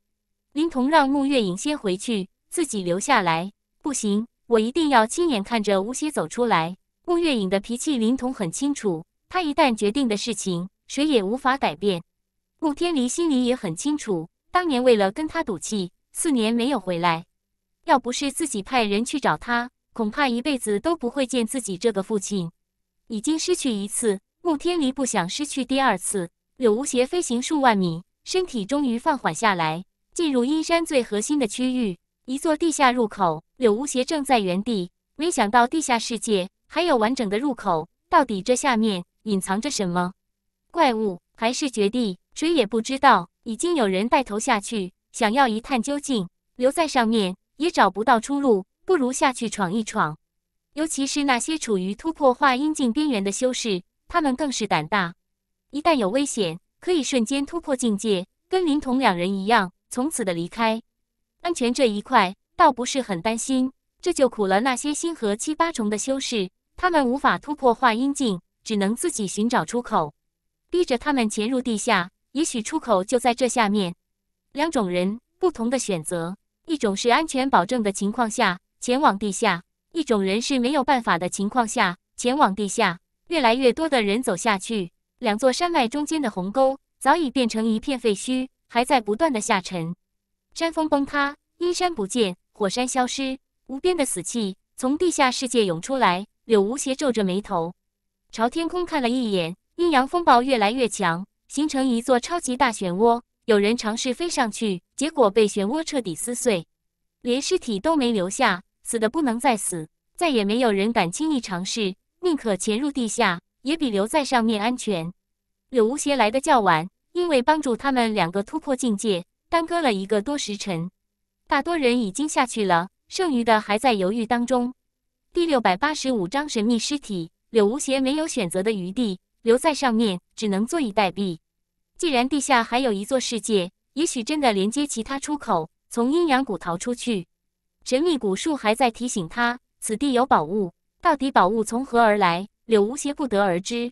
林童让穆月影先回去，自己留下来。不行，我一定要亲眼看着吴邪走出来。穆月影的脾气，林童很清楚，他一旦决定的事情，谁也无法改变。穆天离心里也很清楚，当年为了跟他赌气，四年没有回来，要不是自己派人去找他，恐怕一辈子都不会见自己这个父亲。已经失去一次。慕天离不想失去第二次。柳无邪飞行数万米，身体终于放缓下来，进入阴山最核心的区域。一座地下入口，柳无邪正在原地。没想到地下世界还有完整的入口，到底这下面隐藏着什么怪物还是绝地？谁也不知道。已经有人带头下去，想要一探究竟。留在上面也找不到出路，不如下去闯一闯。尤其是那些处于突破化阴境边缘的修士。他们更是胆大，一旦有危险，可以瞬间突破境界，跟林童两人一样，从此的离开。安全这一块倒不是很担心，这就苦了那些星河七八重的修士，他们无法突破化阴境，只能自己寻找出口，逼着他们潜入地下，也许出口就在这下面。两种人不同的选择，一种是安全保证的情况下前往地下，一种人是没有办法的情况下前往地下。越来越多的人走下去，两座山脉中间的鸿沟早已变成一片废墟，还在不断的下沉。山峰崩塌，阴山不见，火山消失，无边的死气从地下世界涌出来。柳无邪皱着眉头，朝天空看了一眼，阴阳风暴越来越强，形成一座超级大漩涡。有人尝试飞上去，结果被漩涡彻底撕碎，连尸体都没留下，死的不能再死。再也没有人敢轻易尝试。宁可潜入地下，也比留在上面安全。柳无邪来的较晚，因为帮助他们两个突破境界，耽搁了一个多时辰。大多人已经下去了，剩余的还在犹豫当中。第六百八十五章神秘尸体。柳无邪没有选择的余地，留在上面只能坐以待毙。既然地下还有一座世界，也许真的连接其他出口，从阴阳谷逃出去。神秘古树还在提醒他，此地有宝物。到底宝物从何而来？柳无邪不得而知，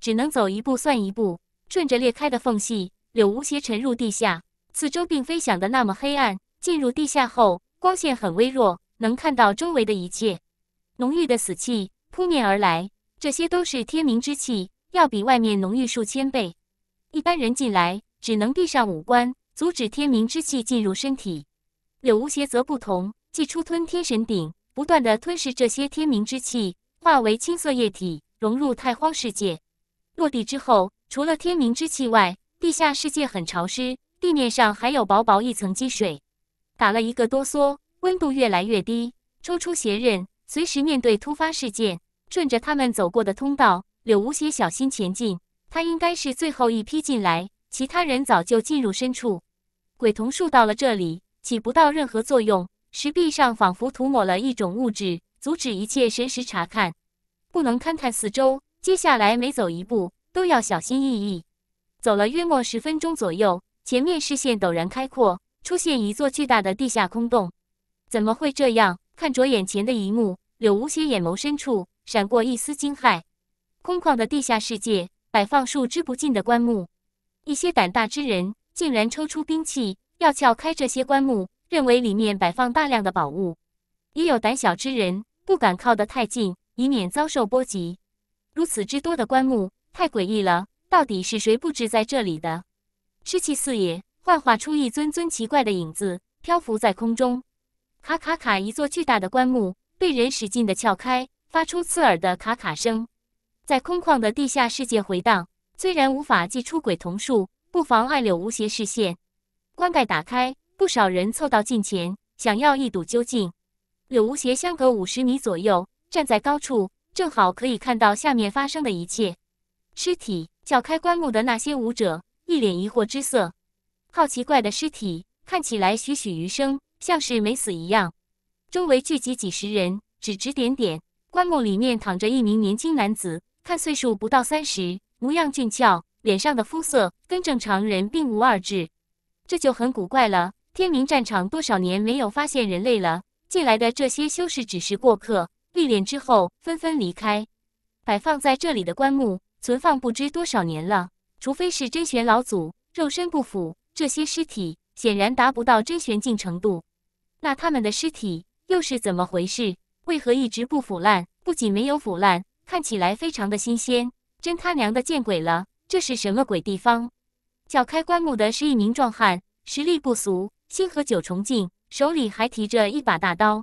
只能走一步算一步。顺着裂开的缝隙，柳无邪沉入地下。四周并非想的那么黑暗。进入地下后，光线很微弱，能看到周围的一切。浓郁的死气扑面而来，这些都是天明之气，要比外面浓郁数千倍。一般人进来只能闭上五官，阻止天明之气进入身体。柳无邪则不同，祭出吞天神鼎。不断的吞噬这些天明之气，化为青色液体，融入太荒世界。落地之后，除了天明之气外，地下世界很潮湿，地面上还有薄薄一层积水。打了一个哆嗦，温度越来越低。抽出邪刃，随时面对突发事件。顺着他们走过的通道，柳无邪小心前进。他应该是最后一批进来，其他人早就进入深处。鬼童术到了这里，起不到任何作用。石壁上仿佛涂抹了一种物质，阻止一切神识查看，不能勘探四周。接下来每走一步都要小心翼翼。走了约莫十分钟左右，前面视线陡然开阔，出现一座巨大的地下空洞。怎么会这样？看着眼前的一幕，柳无邪眼眸深处闪过一丝惊骇。空旷的地下世界，摆放数之不尽的棺木，一些胆大之人竟然抽出兵器，要撬开这些棺木。认为里面摆放大量的宝物，也有胆小之人不敢靠得太近，以免遭受波及。如此之多的棺木，太诡异了，到底是谁布置在这里的？湿气四野，幻化出一尊尊奇怪的影子，漂浮在空中。卡卡卡！一座巨大的棺木被人使劲地撬开，发出刺耳的卡卡声，在空旷的地下世界回荡。虽然无法祭出鬼瞳术，不妨碍柳无邪视线。棺盖打开。不少人凑到近前，想要一睹究竟。柳无邪相隔五十米左右，站在高处，正好可以看到下面发生的一切。尸体撬开棺木的那些舞者，一脸疑惑之色。好奇怪的尸体，看起来栩栩如生，像是没死一样。周围聚集几十人，指指点点。棺木里面躺着一名年轻男子，看岁数不到三十，模样俊俏，脸上的肤色跟正常人并无二致，这就很古怪了。天明战场多少年没有发现人类了，进来的这些修士只是过客，历练之后纷纷离开。摆放在这里的棺木，存放不知多少年了。除非是真玄老祖肉身不腐，这些尸体显然达不到真玄境程度。那他们的尸体又是怎么回事？为何一直不腐烂？不仅没有腐烂，看起来非常的新鲜。真他娘的见鬼了！这是什么鬼地方？撬开棺木的是一名壮汉，实力不俗。星河九重镜手里还提着一把大刀，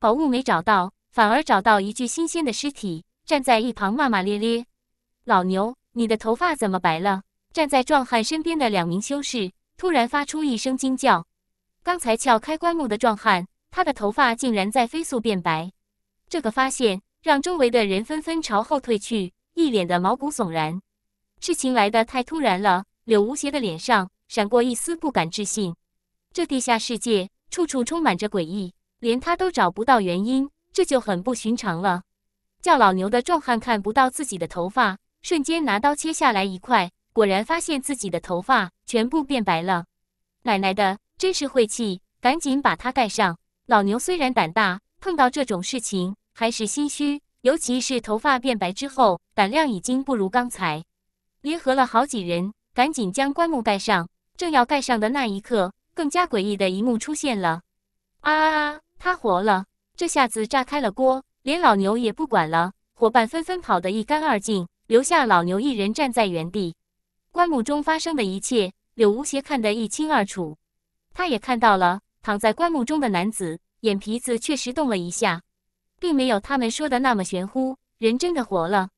宝物没找到，反而找到一具新鲜的尸体，站在一旁骂骂咧咧。老牛，你的头发怎么白了？站在壮汉身边的两名修士突然发出一声惊叫。刚才撬开棺木的壮汉，他的头发竟然在飞速变白。这个发现让周围的人纷纷朝后退去，一脸的毛骨悚然。事情来得太突然了，柳无邪的脸上闪过一丝不敢置信。这地下世界处处充满着诡异，连他都找不到原因，这就很不寻常了。叫老牛的壮汉看不到自己的头发，瞬间拿刀切下来一块，果然发现自己的头发全部变白了。奶奶的，真是晦气！赶紧把它盖上。老牛虽然胆大，碰到这种事情还是心虚，尤其是头发变白之后，胆量已经不如刚才。联合了好几人，赶紧将棺木盖上。正要盖上的那一刻。更加诡异的一幕出现了，啊！啊啊！他活了！这下子炸开了锅，连老牛也不管了，伙伴纷纷跑得一干二净，留下老牛一人站在原地。棺木中发生的一切，柳无邪看得一清二楚。他也看到了躺在棺木中的男子眼皮子确实动了一下，并没有他们说的那么玄乎，人真的活了。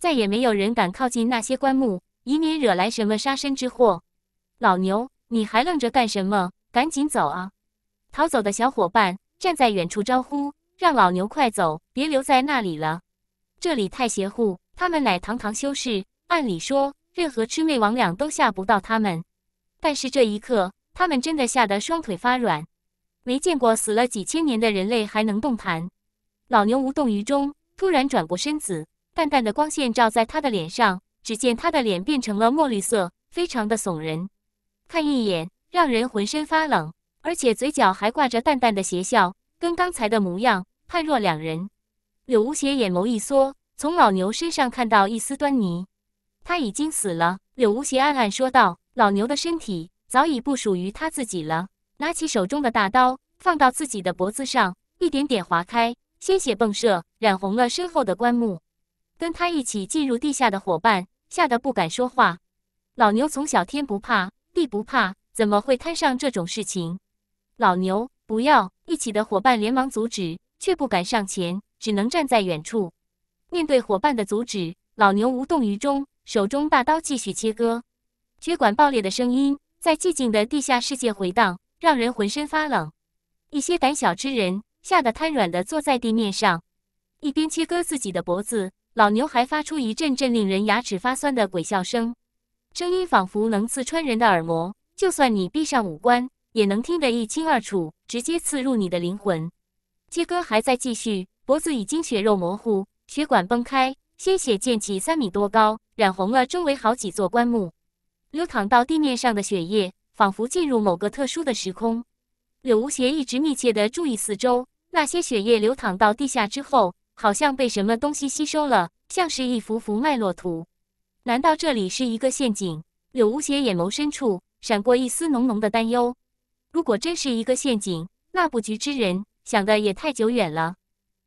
再也没有人敢靠近那些棺木，以免惹来什么杀身之祸。老牛。你还愣着干什么？赶紧走啊！逃走的小伙伴站在远处招呼，让老牛快走，别留在那里了。这里太邪乎。他们乃堂堂修士，按理说任何魑魅魍魉都吓不到他们。但是这一刻，他们真的吓得双腿发软。没见过死了几千年的人类还能动弹。老牛无动于衷，突然转过身子，淡淡的光线照在他的脸上，只见他的脸变成了墨绿色，非常的耸人。看一眼，让人浑身发冷，而且嘴角还挂着淡淡的邪笑，跟刚才的模样判若两人。柳无邪眼眸一缩，从老牛身上看到一丝端倪，他已经死了。柳无邪暗暗说道：“老牛的身体早已不属于他自己了。”拿起手中的大刀，放到自己的脖子上，一点点划开，鲜血迸射，染红了身后的棺木。跟他一起进入地下的伙伴吓得不敢说话。老牛从小天不怕。地不怕，怎么会摊上这种事情？老牛不要！一起的伙伴连忙阻止，却不敢上前，只能站在远处。面对伙伴的阻止，老牛无动于衷，手中大刀继续切割。血管爆裂的声音在寂静的地下世界回荡，让人浑身发冷。一些胆小之人吓得瘫软的坐在地面上，一边切割自己的脖子。老牛还发出一阵阵令人牙齿发酸的鬼笑声。声音仿佛能刺穿人的耳膜，就算你闭上五官，也能听得一清二楚，直接刺入你的灵魂。切割还在继续，脖子已经血肉模糊，血管崩开，鲜血溅起三米多高，染红了周围好几座棺木。流淌到地面上的血液，仿佛进入某个特殊的时空。柳无邪一直密切地注意四周，那些血液流淌到地下之后，好像被什么东西吸收了，像是一幅幅脉络图。难道这里是一个陷阱？柳无邪眼眸深处闪过一丝浓浓的担忧。如果真是一个陷阱，那布局之人想的也太久远了。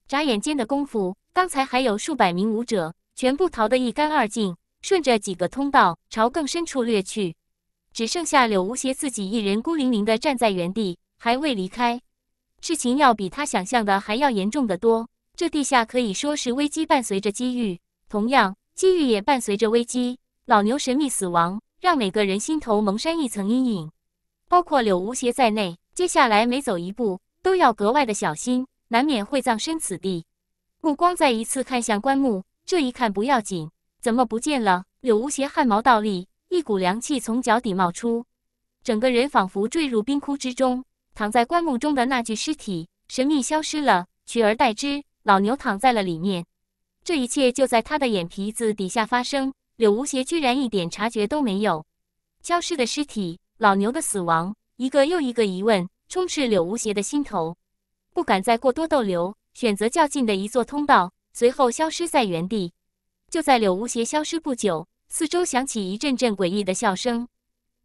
眨眼间的功夫，刚才还有数百名武者，全部逃得一干二净，顺着几个通道朝更深处掠去，只剩下柳无邪自己一人孤零零的站在原地，还未离开。事情要比他想象的还要严重的多。这地下可以说是危机伴随着机遇，同样。机遇也伴随着危机。老牛神秘死亡，让每个人心头蒙山一层阴影，包括柳无邪在内。接下来每走一步，都要格外的小心，难免会葬身此地。目光再一次看向棺木，这一看不要紧，怎么不见了？柳无邪汗毛倒立，一股凉气从脚底冒出，整个人仿佛坠入冰窟之中。躺在棺木中的那具尸体神秘消失了，取而代之，老牛躺在了里面。这一切就在他的眼皮子底下发生，柳无邪居然一点察觉都没有。消失的尸体，老牛的死亡，一个又一个疑问充斥柳无邪的心头，不敢再过多逗留，选择较近的一座通道，随后消失在原地。就在柳无邪消失不久，四周响起一阵阵诡异的笑声。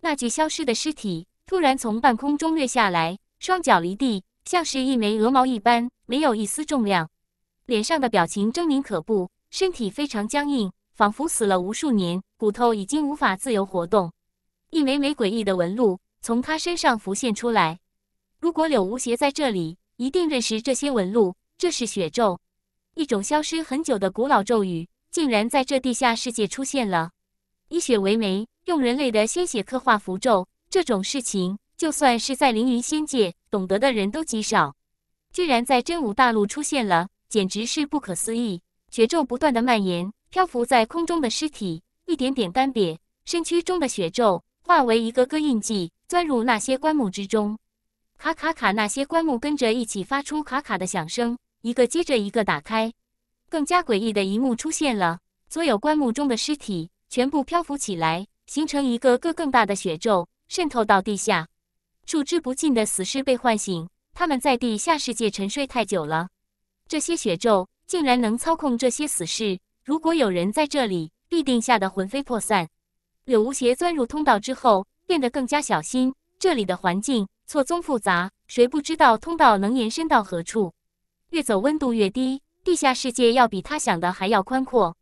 那具消失的尸体突然从半空中掠下来，双脚离地，像是一枚鹅毛一般，没有一丝重量。脸上的表情狰狞可怖，身体非常僵硬，仿佛死了无数年，骨头已经无法自由活动。一枚枚诡异的纹路从他身上浮现出来。如果柳无邪在这里，一定认识这些纹路。这是血咒，一种消失很久的古老咒语，竟然在这地下世界出现了。以血为媒，用人类的鲜血刻画符咒，这种事情就算是在凌云仙界，懂得的人都极少，居然在真武大陆出现了。简直是不可思议！血咒不断的蔓延，漂浮在空中的尸体一点点干瘪，身躯中的血咒化为一个个印记，钻入那些棺木之中。卡卡卡，那些棺木跟着一起发出卡卡的响声，一个接着一个打开。更加诡异的一幕出现了：所有棺木中的尸体全部漂浮起来，形成一个个更大的血咒，渗透到地下。数之不尽的死尸被唤醒，他们在地下世界沉睡太久了。这些血咒竟然能操控这些死士，如果有人在这里，必定吓得魂飞魄散。柳无邪钻入通道之后，变得更加小心。这里的环境错综复杂，谁不知道通道能延伸到何处？越走温度越低，地下世界要比他想的还要宽阔。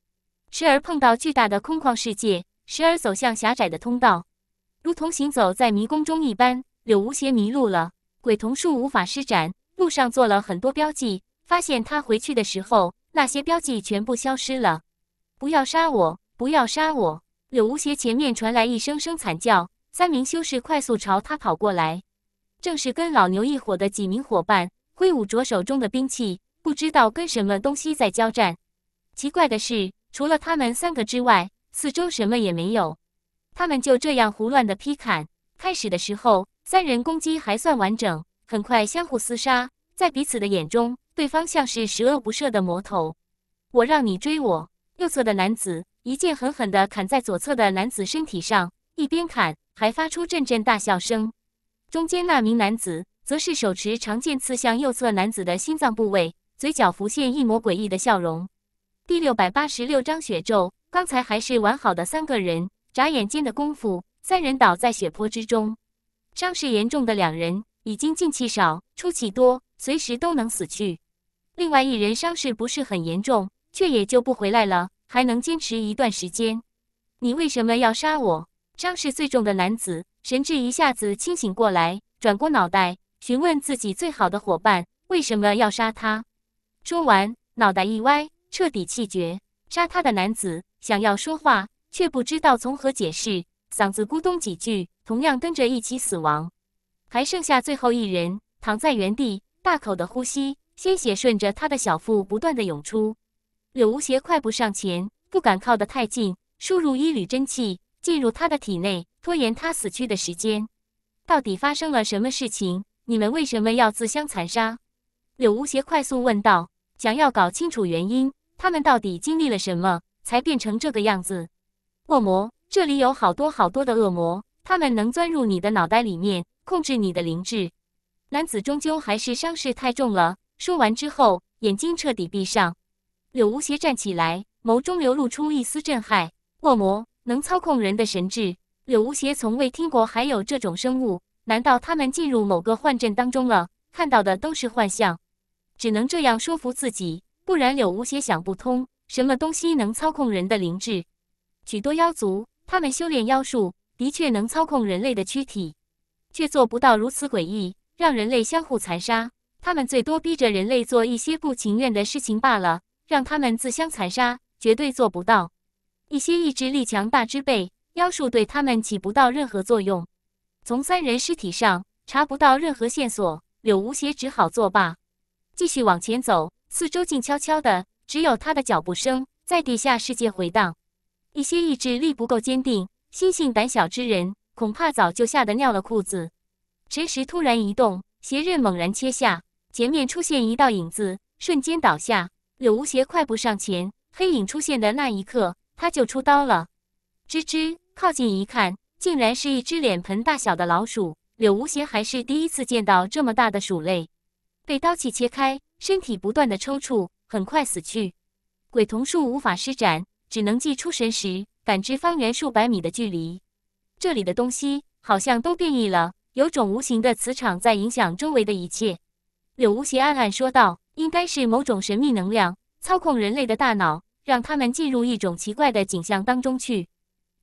时而碰到巨大的空旷世界，时而走向狭窄的通道，如同行走在迷宫中一般。柳无邪迷路了，鬼童术无法施展，路上做了很多标记。发现他回去的时候，那些标记全部消失了。不要杀我！不要杀我！柳无邪前面传来一声声惨叫，三名修士快速朝他跑过来，正是跟老牛一伙的几名伙伴，挥舞着手中的兵器，不知道跟什么东西在交战。奇怪的是，除了他们三个之外，四周什么也没有。他们就这样胡乱的劈砍。开始的时候，三人攻击还算完整，很快相互厮杀，在彼此的眼中。对方像是十恶不赦的魔头，我让你追我！右侧的男子一剑狠狠地砍在左侧的男子身体上，一边砍还发出阵阵大笑声。中间那名男子则是手持长剑刺向右侧男子的心脏部位，嘴角浮现一抹诡异的笑容。第六百八十六章血咒。刚才还是完好的三个人，眨眼间的功夫，三人倒在血泊之中。伤势严重的两人已经进气少出气多，随时都能死去。另外一人伤势不是很严重，却也救不回来了，还能坚持一段时间。你为什么要杀我？伤势最重的男子神智一下子清醒过来，转过脑袋询问自己最好的伙伴为什么要杀他。说完，脑袋一歪，彻底气绝。杀他的男子想要说话，却不知道从何解释，嗓子咕咚几句，同样跟着一起死亡。还剩下最后一人，躺在原地，大口的呼吸。鲜血顺着他的小腹不断的涌出，柳无邪快步上前，不敢靠得太近，输入一缕真气进入他的体内，拖延他死去的时间。到底发生了什么事情？你们为什么要自相残杀？柳无邪快速问道，想要搞清楚原因，他们到底经历了什么，才变成这个样子？恶魔，这里有好多好多的恶魔，他们能钻入你的脑袋里面，控制你的灵智。男子终究还是伤势太重了。说完之后，眼睛彻底闭上。柳无邪站起来，眸中流露出一丝震撼。恶魔能操控人的神智，柳无邪从未听过还有这种生物。难道他们进入某个幻阵当中了，看到的都是幻象？只能这样说服自己，不然柳无邪想不通，什么东西能操控人的灵智？许多妖族，他们修炼妖术，的确能操控人类的躯体，却做不到如此诡异，让人类相互残杀。他们最多逼着人类做一些不情愿的事情罢了，让他们自相残杀，绝对做不到。一些意志力强大之辈，妖术对他们起不到任何作用。从三人尸体上查不到任何线索，柳无邪只好作罢，继续往前走。四周静悄悄的，只有他的脚步声在地下世界回荡。一些意志力不够坚定、心性胆小之人，恐怕早就吓得尿了裤子。神石突然一动，邪刃猛然切下。前面出现一道影子，瞬间倒下。柳无邪快步上前，黑影出现的那一刻，他就出刀了。吱吱，靠近一看，竟然是一只脸盆大小的老鼠。柳无邪还是第一次见到这么大的鼠类，被刀器切开，身体不断的抽搐，很快死去。鬼童术无法施展，只能祭出神石，感知方圆数百米的距离。这里的东西好像都变异了，有种无形的磁场在影响周围的一切。柳无邪暗暗说道：“应该是某种神秘能量操控人类的大脑，让他们进入一种奇怪的景象当中去。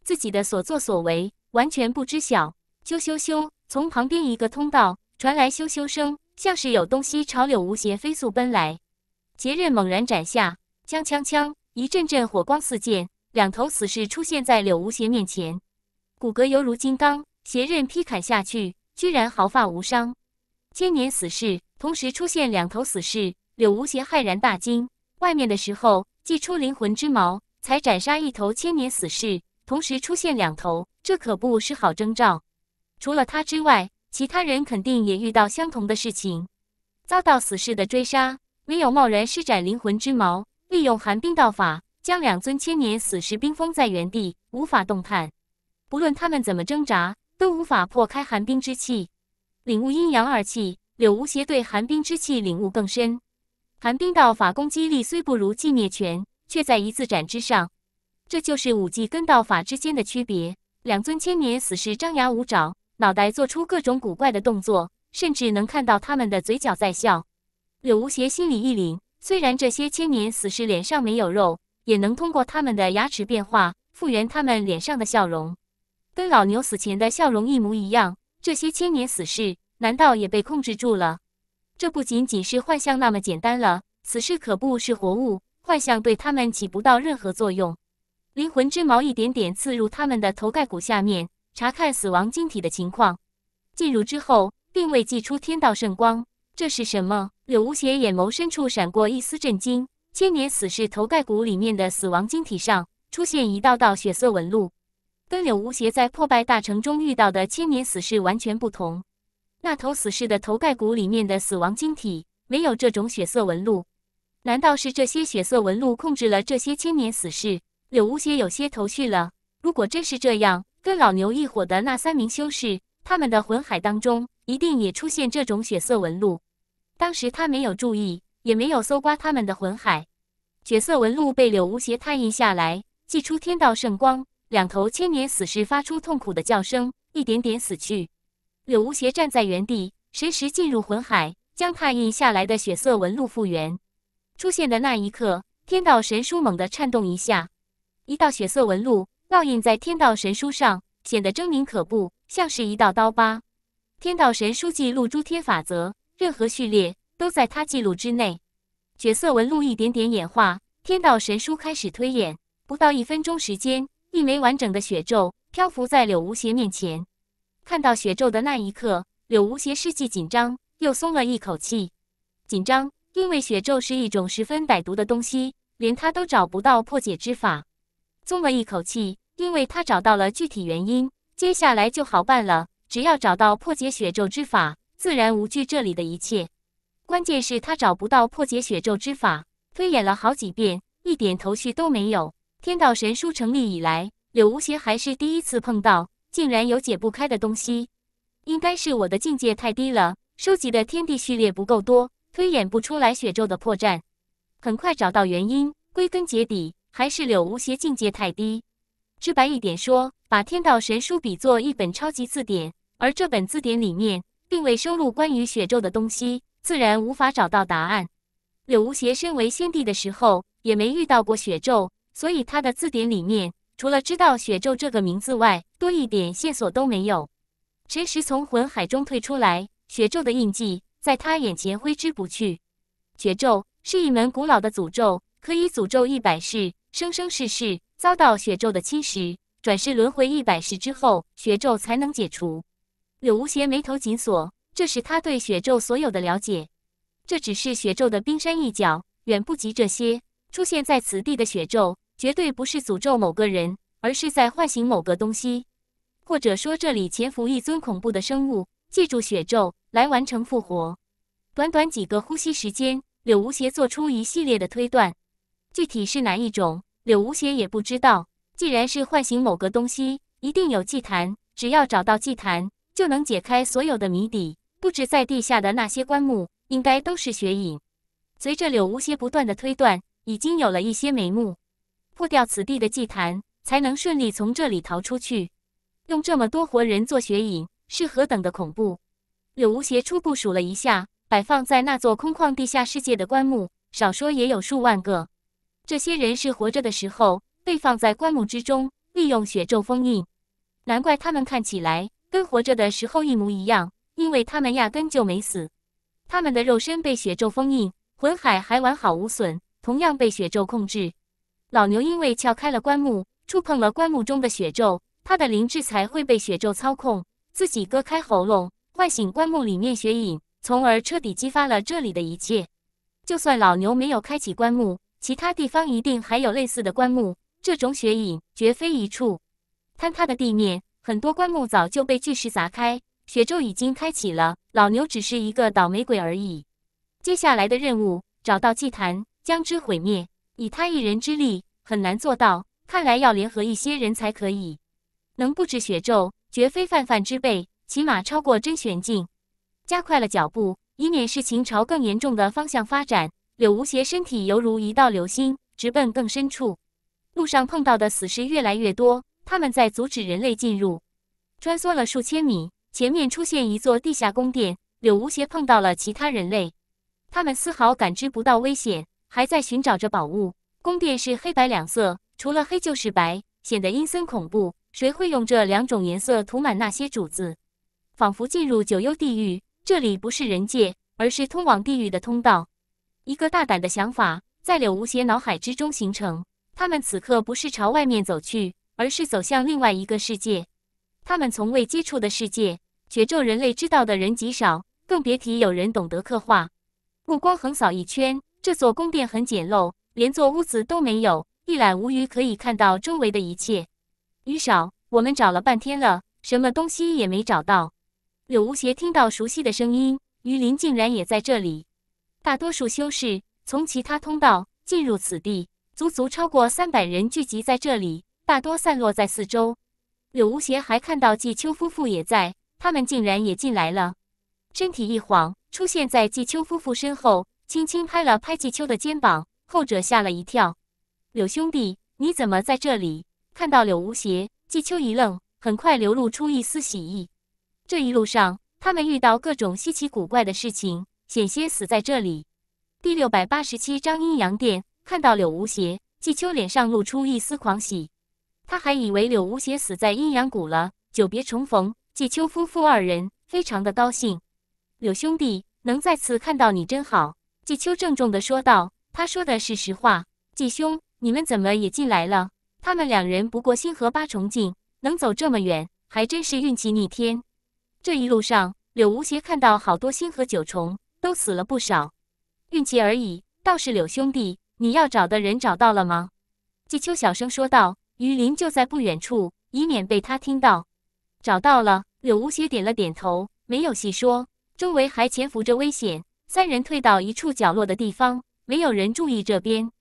自己的所作所为完全不知晓。”咻咻咻！从旁边一个通道传来咻咻声，像是有东西朝柳无邪飞速奔来。邪刃猛然斩下，锵锵锵！一阵阵火光四溅，两头死士出现在柳无邪面前，骨骼犹如金刚，邪刃劈砍下去，居然毫发无伤。千年死士。同时出现两头死士，柳无邪骇然大惊。外面的时候，祭出灵魂之矛才斩杀一头千年死士，同时出现两头，这可不是好征兆。除了他之外，其他人肯定也遇到相同的事情，遭到死士的追杀。唯有贸然施展灵魂之矛，利用寒冰道法，将两尊千年死士冰封在原地，无法动弹。不论他们怎么挣扎，都无法破开寒冰之气，领悟阴阳二气。柳无邪对寒冰之气领悟更深，寒冰道法攻击力虽不如寂灭拳，却在一字斩之上。这就是武技跟道法之间的区别。两尊千年死士张牙舞爪，脑袋做出各种古怪的动作，甚至能看到他们的嘴角在笑。柳无邪心里一凛，虽然这些千年死士脸上没有肉，也能通过他们的牙齿变化复原他们脸上的笑容，跟老牛死前的笑容一模一样。这些千年死士难道也被控制住了？这不仅仅是幻象那么简单了。死士可不是活物，幻象对他们起不到任何作用。灵魂之矛一点点刺入他们的头盖骨下面，查看死亡晶体的情况。进入之后，并未祭出天道圣光，这是什么？柳无邪眼眸深处闪过一丝震惊。千年死士头盖骨里面的死亡晶体上出现一道道血色纹路，跟柳无邪在破败大城中遇到的千年死士完全不同。那头死士的头盖骨里面的死亡晶体没有这种血色纹路，难道是这些血色纹路控制了这些千年死士？柳无邪有些头绪了。如果真是这样，跟老牛一伙的那三名修士，他们的魂海当中一定也出现这种血色纹路。当时他没有注意，也没有搜刮他们的魂海，血色纹路被柳无邪探印下来，祭出天道圣光，两头千年死士发出痛苦的叫声，一点点死去。柳无邪站在原地，随时进入魂海，将拓印下来的血色纹路复原。出现的那一刻，天道神书猛地颤动一下，一道血色纹路烙印在天道神书上，显得狰狞可怖，像是一道刀疤。天道神书记录诸天法则，任何序列都在他记录之内。血色纹路一点点演化，天道神书开始推演。不到一分钟时间，一枚完整的血咒漂浮在柳无邪面前。看到雪咒的那一刻，柳无邪既紧张又松了一口气。紧张，因为雪咒是一种十分歹毒的东西，连他都找不到破解之法；松了一口气，因为他找到了具体原因，接下来就好办了。只要找到破解雪咒之法，自然无惧这里的一切。关键是，他找不到破解雪咒之法，推演了好几遍，一点头绪都没有。天道神书成立以来，柳无邪还是第一次碰到。竟然有解不开的东西，应该是我的境界太低了，收集的天地序列不够多，推演不出来雪咒的破绽。很快找到原因，归根结底还是柳无邪境界太低。直白一点说，把天道神书比作一本超级字典，而这本字典里面并未收录关于雪咒的东西，自然无法找到答案。柳无邪身为先帝的时候也没遇到过雪咒，所以他的字典里面。除了知道雪咒这个名字外，多一点线索都没有。陈实从魂海中退出来，雪咒的印记在他眼前挥之不去。雪咒是一门古老的诅咒，可以诅咒一百世，生生世世遭到雪咒的侵蚀。转世轮回一百世之后，雪咒才能解除。柳无邪眉头紧锁，这是他对雪咒所有的了解。这只是雪咒的冰山一角，远不及这些出现在此地的雪咒。绝对不是诅咒某个人，而是在唤醒某个东西，或者说这里潜伏一尊恐怖的生物，借助血咒来完成复活。短短几个呼吸时间，柳无邪做出一系列的推断，具体是哪一种，柳无邪也不知道。既然是唤醒某个东西，一定有祭坛，只要找到祭坛，就能解开所有的谜底。布置在地下的那些棺木，应该都是血影。随着柳无邪不断的推断，已经有了一些眉目。破掉此地的祭坛，才能顺利从这里逃出去。用这么多活人做血引，是何等的恐怖！柳无邪初步数了一下，摆放在那座空旷地下世界的棺木，少说也有数万个。这些人是活着的时候被放在棺木之中，利用血咒封印。难怪他们看起来跟活着的时候一模一样，因为他们压根就没死。他们的肉身被血咒封印，魂海还完好无损，同样被血咒控制。老牛因为撬开了棺木，触碰了棺木中的血咒，他的灵智才会被血咒操控，自己割开喉咙，唤醒棺木里面血影，从而彻底激发了这里的一切。就算老牛没有开启棺木，其他地方一定还有类似的棺木，这种血影绝非一处。坍塌的地面，很多棺木早就被巨石砸开，血咒已经开启了，老牛只是一个倒霉鬼而已。接下来的任务，找到祭坛，将之毁灭。以他一人之力很难做到，看来要联合一些人才可以。能布置血咒，绝非泛泛之辈，起码超过真玄境。加快了脚步，以免事情朝更严重的方向发展。柳无邪身体犹如一道流星，直奔更深处。路上碰到的死尸越来越多，他们在阻止人类进入。穿梭了数千米，前面出现一座地下宫殿。柳无邪碰到了其他人类，他们丝毫感知不到危险。还在寻找着宝物。宫殿是黑白两色，除了黑就是白，显得阴森恐怖。谁会用这两种颜色涂满那些主子？仿佛进入九幽地狱。这里不是人界，而是通往地狱的通道。一个大胆的想法在柳无邪脑海之中形成：他们此刻不是朝外面走去，而是走向另外一个世界，他们从未接触的世界。绝咒人类知道的人极少，更别提有人懂得刻画。目光横扫一圈。这座宫殿很简陋，连座屋子都没有，一览无余，可以看到周围的一切。于少，我们找了半天了，什么东西也没找到。柳无邪听到熟悉的声音，雨林竟然也在这里。大多数修士从其他通道进入此地，足足超过三百人聚集在这里，大多散落在四周。柳无邪还看到季秋夫妇也在，他们竟然也进来了。身体一晃，出现在季秋夫妇身后。轻轻拍了拍季秋的肩膀，后者吓了一跳。柳兄弟，你怎么在这里？看到柳无邪，季秋一愣，很快流露出一丝喜意。这一路上，他们遇到各种稀奇古怪的事情，险些死在这里。第六百八十七章阴阳殿。看到柳无邪，季秋脸上露出一丝狂喜。他还以为柳无邪死在阴阳谷了。久别重逢，季秋夫妇二人非常的高兴。柳兄弟，能再次看到你真好。季秋郑重地说道：“他说的是实话，季兄，你们怎么也进来了？他们两人不过星河八重境，能走这么远，还真是运气逆天。这一路上，柳无邪看到好多星河九重都死了不少，运气而已。倒是柳兄弟，你要找的人找到了吗？”季秋小声说道：“雨林就在不远处，以免被他听到。”找到了。柳无邪点了点头，没有细说，周围还潜伏着危险。三人退到一处角落的地方，没有人注意这边。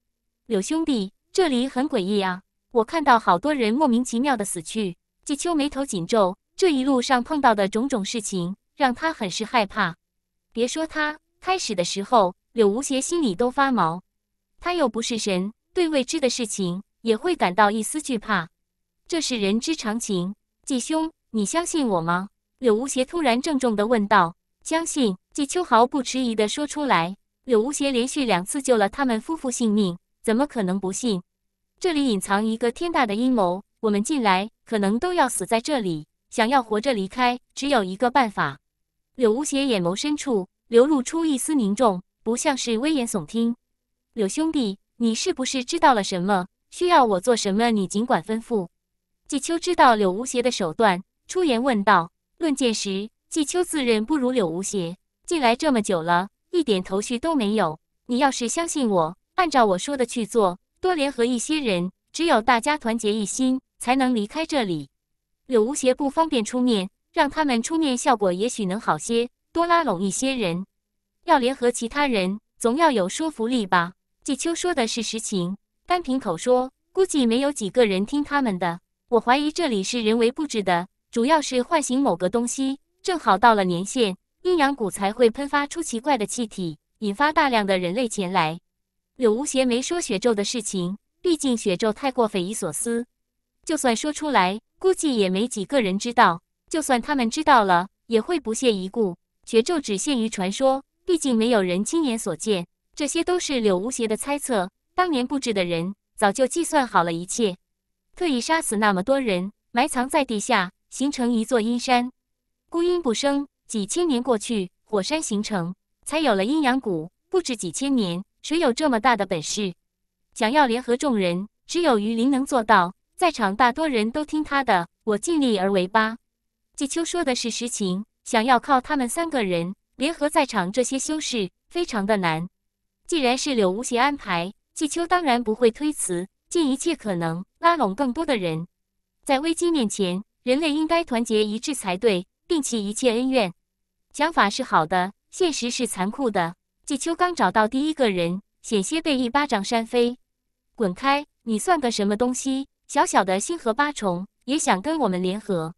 柳兄弟，这里很诡异啊！我看到好多人莫名其妙的死去。季秋眉头紧皱，这一路上碰到的种种事情让他很是害怕。别说他，开始的时候，柳无邪心里都发毛。他又不是神，对未知的事情也会感到一丝惧怕，这是人之常情。季兄，你相信我吗？柳无邪突然郑重地问道。相信。季秋毫不迟疑地说出来：“柳无邪连续两次救了他们夫妇性命，怎么可能不信？这里隐藏一个天大的阴谋，我们进来可能都要死在这里，想要活着离开，只有一个办法。”柳无邪眼眸深处流露出一丝凝重，不像是危言耸听。“柳兄弟，你是不是知道了什么？需要我做什么？你尽管吩咐。”季秋知道柳无邪的手段，出言问道：“论剑时，季秋自认不如柳无邪。”进来这么久了，一点头绪都没有。你要是相信我，按照我说的去做，多联合一些人，只有大家团结一心，才能离开这里。柳无邪不方便出面，让他们出面，效果也许能好些。多拉拢一些人，要联合其他人，总要有说服力吧。季秋说的是实情，单凭口说，估计没有几个人听他们的。我怀疑这里是人为布置的，主要是唤醒某个东西，正好到了年限。阴阳谷才会喷发出奇怪的气体，引发大量的人类前来。柳无邪没说血咒的事情，毕竟血咒太过匪夷所思，就算说出来，估计也没几个人知道。就算他们知道了，也会不屑一顾。血咒只限于传说，毕竟没有人亲眼所见。这些都是柳无邪的猜测。当年布置的人早就计算好了一切，特意杀死那么多人，埋藏在地下，形成一座阴山，孤阴不生。几千年过去，火山形成才有了阴阳谷。不止几千年，谁有这么大的本事？想要联合众人，只有于林能做到。在场大多人都听他的，我尽力而为吧。季秋说的是实情，想要靠他们三个人联合在场这些修士，非常的难。既然是柳无邪安排，季秋当然不会推辞，尽一切可能拉拢更多的人。在危机面前，人类应该团结一致才对。摒弃一切恩怨，想法是好的，现实是残酷的。季秋刚找到第一个人，险些被一巴掌扇飞。滚开！你算个什么东西？小小的星河八重也想跟我们联合？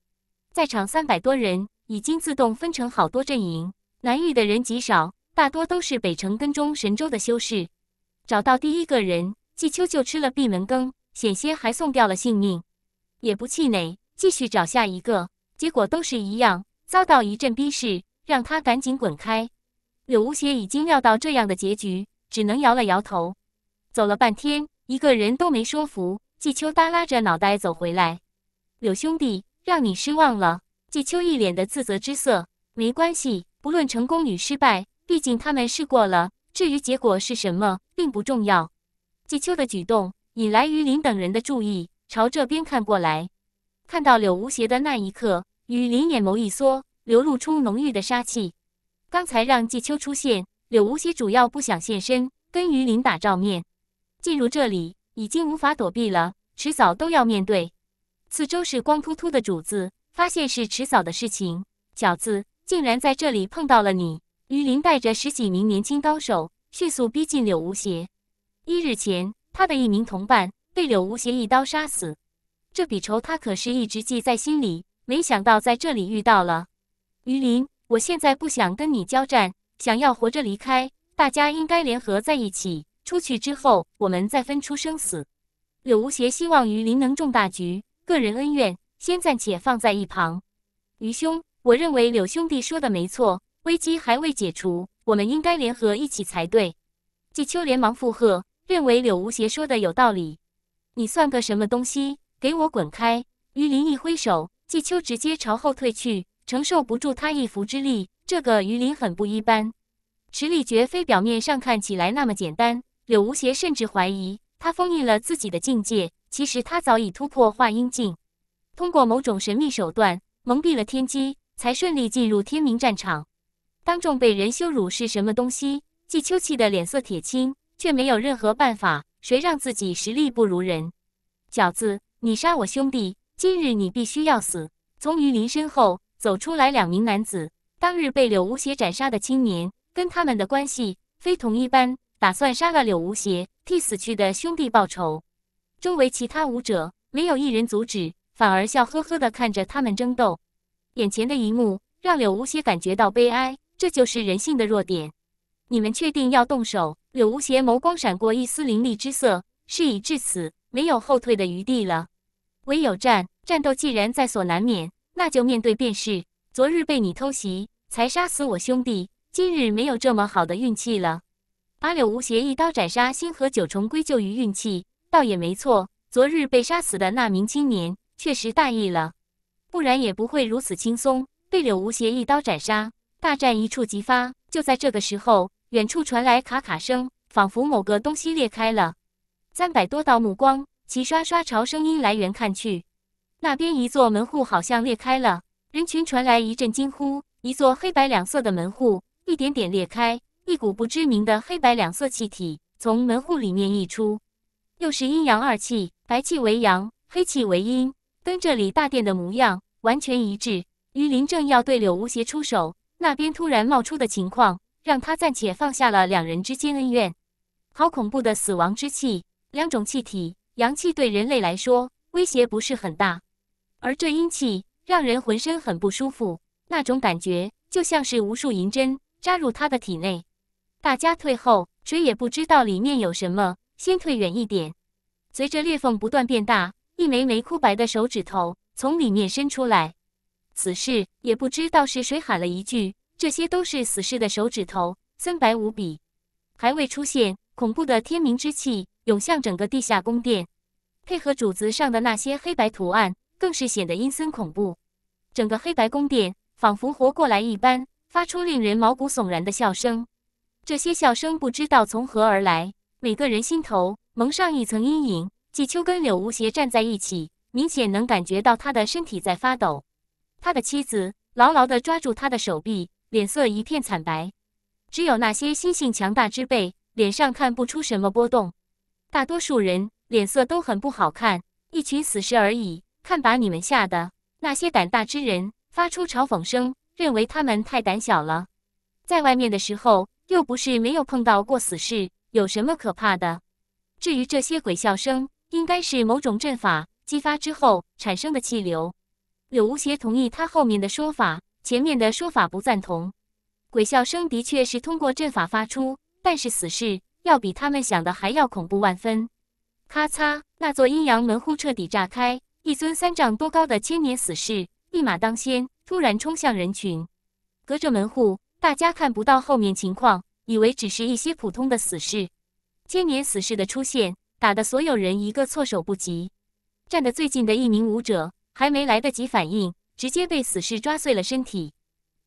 在场三百多人已经自动分成好多阵营，南域的人极少，大多都是北城跟中神州的修士。找到第一个人，季秋就吃了闭门羹，险些还送掉了性命。也不气馁，继续找下一个。结果都是一样，遭到一阵逼视，让他赶紧滚开。柳无邪已经料到这样的结局，只能摇了摇头。走了半天，一个人都没说服。季秋耷拉着脑袋走回来，柳兄弟，让你失望了。季秋一脸的自责之色。没关系，不论成功与失败，毕竟他们试过了。至于结果是什么，并不重要。季秋的举动引来于林等人的注意，朝这边看过来。看到柳无邪的那一刻，雨林眼眸一缩，流露出浓郁的杀气。刚才让季秋出现，柳无邪主要不想现身，跟雨林打照面。进入这里已经无法躲避了，迟早都要面对。四周是光秃秃的主子，发现是迟早的事情。小子，竟然在这里碰到了你！雨林带着十几名年轻高手，迅速逼近柳无邪。一日前，他的一名同伴被柳无邪一刀杀死。这笔仇他可是一直记在心里，没想到在这里遇到了。于林，我现在不想跟你交战，想要活着离开。大家应该联合在一起，出去之后我们再分出生死。柳无邪希望于林能重大局，个人恩怨先暂且放在一旁。于兄，我认为柳兄弟说的没错，危机还未解除，我们应该联合一起才对。季秋连忙附和，认为柳无邪说的有道理。你算个什么东西？给我滚开！鱼鳞一挥手，季秋直接朝后退去，承受不住他一拂之力。这个鱼鳞很不一般，实力绝非表面上看起来那么简单。柳无邪甚至怀疑他封印了自己的境界。其实他早已突破化阴境，通过某种神秘手段蒙蔽了天机，才顺利进入天明战场。当众被人羞辱是什么东西？季秋气得脸色铁青，却没有任何办法。谁让自己实力不如人？饺子。你杀我兄弟，今日你必须要死。从鱼鳞身后走出来两名男子，当日被柳无邪斩杀的青年，跟他们的关系非同一般，打算杀了柳无邪，替死去的兄弟报仇。周围其他武者没有一人阻止，反而笑呵呵地看着他们争斗。眼前的一幕让柳无邪感觉到悲哀，这就是人性的弱点。你们确定要动手？柳无邪眸光闪过一丝凌厉之色，事已至此，没有后退的余地了。唯有战，战斗既然在所难免，那就面对便是。昨日被你偷袭，才杀死我兄弟，今日没有这么好的运气了。把柳无邪一刀斩杀星河九重归咎于运气，倒也没错。昨日被杀死的那名青年确实大意了，不然也不会如此轻松被柳无邪一刀斩杀。大战一触即发，就在这个时候，远处传来咔咔声，仿佛某个东西裂开了。三百多道目光。齐刷刷朝声音来源看去，那边一座门户好像裂开了，人群传来一阵惊呼。一座黑白两色的门户一点点裂开，一股不知名的黑白两色气体从门户里面溢出，又是阴阳二气，白气为阳，黑气为阴，跟这里大殿的模样完全一致。于林正要对柳无邪出手，那边突然冒出的情况让他暂且放下了两人之间恩怨。好恐怖的死亡之气，两种气体。阳气对人类来说威胁不是很大，而这阴气让人浑身很不舒服，那种感觉就像是无数银针扎入他的体内。大家退后，谁也不知道里面有什么，先退远一点。随着裂缝不断变大，一枚枚枯白的手指头从里面伸出来。死士也不知道是谁喊了一句：“这些都是死士的手指头，森白无比，还未出现恐怖的天明之气。”涌向整个地下宫殿，配合主子上的那些黑白图案，更是显得阴森恐怖。整个黑白宫殿仿佛活过来一般，发出令人毛骨悚然的笑声。这些笑声不知道从何而来，每个人心头蒙上一层阴影。季秋跟柳无邪站在一起，明显能感觉到他的身体在发抖。他的妻子牢牢地抓住他的手臂，脸色一片惨白。只有那些心性强大之辈，脸上看不出什么波动。大多数人脸色都很不好看，一群死尸而已，看把你们吓的。那些胆大之人发出嘲讽声，认为他们太胆小了。在外面的时候又不是没有碰到过死士，有什么可怕的？至于这些鬼笑声，应该是某种阵法激发之后产生的气流。柳无邪同意他后面的说法，前面的说法不赞同。鬼笑声的确是通过阵法发出，但是死士。要比他们想的还要恐怖万分！咔嚓，那座阴阳门户彻底炸开，一尊三丈多高的千年死士一马当先，突然冲向人群。隔着门户，大家看不到后面情况，以为只是一些普通的死士。千年死士的出现，打得所有人一个措手不及。站得最近的一名舞者还没来得及反应，直接被死士抓碎了身体。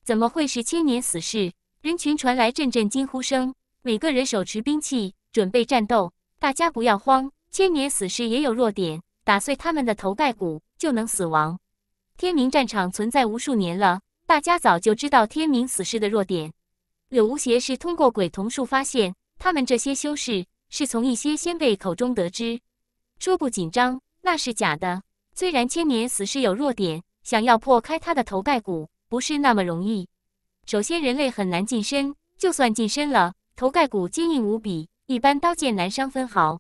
怎么会是千年死士？人群传来阵阵惊呼声。每个人手持兵器，准备战斗。大家不要慌，千年死尸也有弱点，打碎他们的头盖骨就能死亡。天明战场存在无数年了，大家早就知道天明死尸的弱点。柳无邪是通过鬼童术发现，他们这些修士是从一些先辈口中得知。说不紧张那是假的。虽然千年死尸有弱点，想要破开他的头盖骨不是那么容易。首先，人类很难近身，就算近身了。头盖骨坚硬无比，一般刀剑难伤分毫。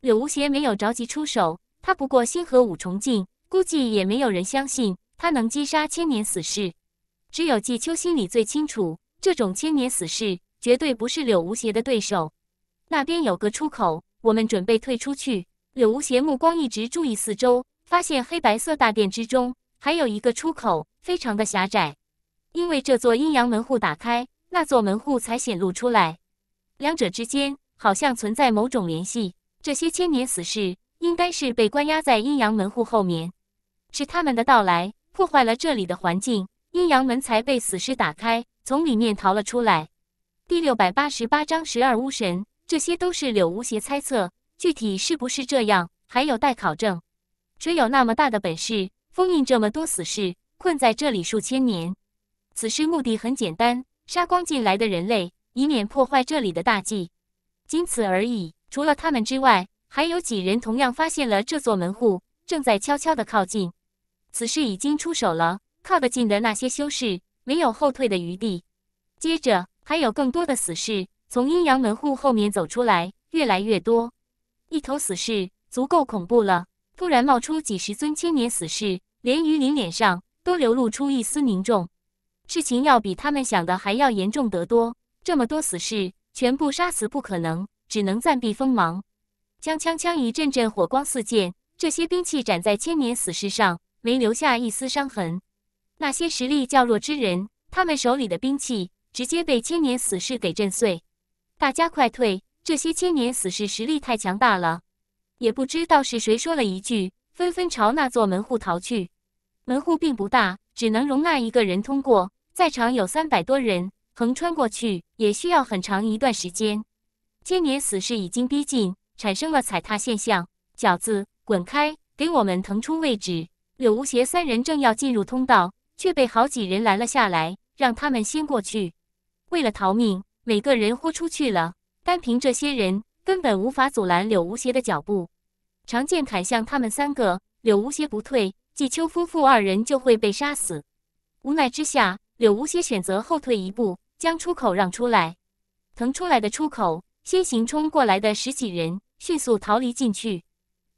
柳无邪没有着急出手，他不过星河五重境，估计也没有人相信他能击杀千年死士。只有季秋心里最清楚，这种千年死士绝对不是柳无邪的对手。那边有个出口，我们准备退出去。柳无邪目光一直注意四周，发现黑白色大殿之中还有一个出口，非常的狭窄。因为这座阴阳门户打开，那座门户才显露出来。两者之间好像存在某种联系。这些千年死士应该是被关押在阴阳门户后面，是他们的到来破坏了这里的环境，阴阳门才被死尸打开，从里面逃了出来。第六百八十八章十二巫神，这些都是柳无邪猜测，具体是不是这样还有待考证。谁有那么大的本事封印这么多死士，困在这里数千年？此事目的很简单，杀光进来的人类。以免破坏这里的大忌，仅此而已。除了他们之外，还有几人同样发现了这座门户，正在悄悄的靠近。此事已经出手了，靠得近的那些修士没有后退的余地。接着，还有更多的死士从阴阳门户后面走出来，越来越多。一头死士足够恐怖了，突然冒出几十尊千年死士，连于林脸上都流露出一丝凝重。事情要比他们想的还要严重得多。这么多死士全部杀死不可能，只能暂避锋芒。枪枪枪一阵阵火光四溅，这些兵器斩在千年死士上，没留下一丝伤痕。那些实力较弱之人，他们手里的兵器直接被千年死士给震碎。大家快退！这些千年死士实力太强大了。也不知道是谁说了一句，纷纷朝那座门户逃去。门户并不大，只能容纳一个人通过。在场有三百多人。横穿过去也需要很长一段时间。千年死士已经逼近，产生了踩踏现象。饺子，滚开，给我们腾出位置！柳无邪三人正要进入通道，却被好几人拦了下来，让他们先过去。为了逃命，每个人豁出去了。单凭这些人，根本无法阻拦柳无邪的脚步。长剑砍向他们三个，柳无邪不退，季秋夫妇二人就会被杀死。无奈之下，柳无邪选择后退一步。将出口让出来，腾出来的出口，先行冲过来的十几人迅速逃离进去。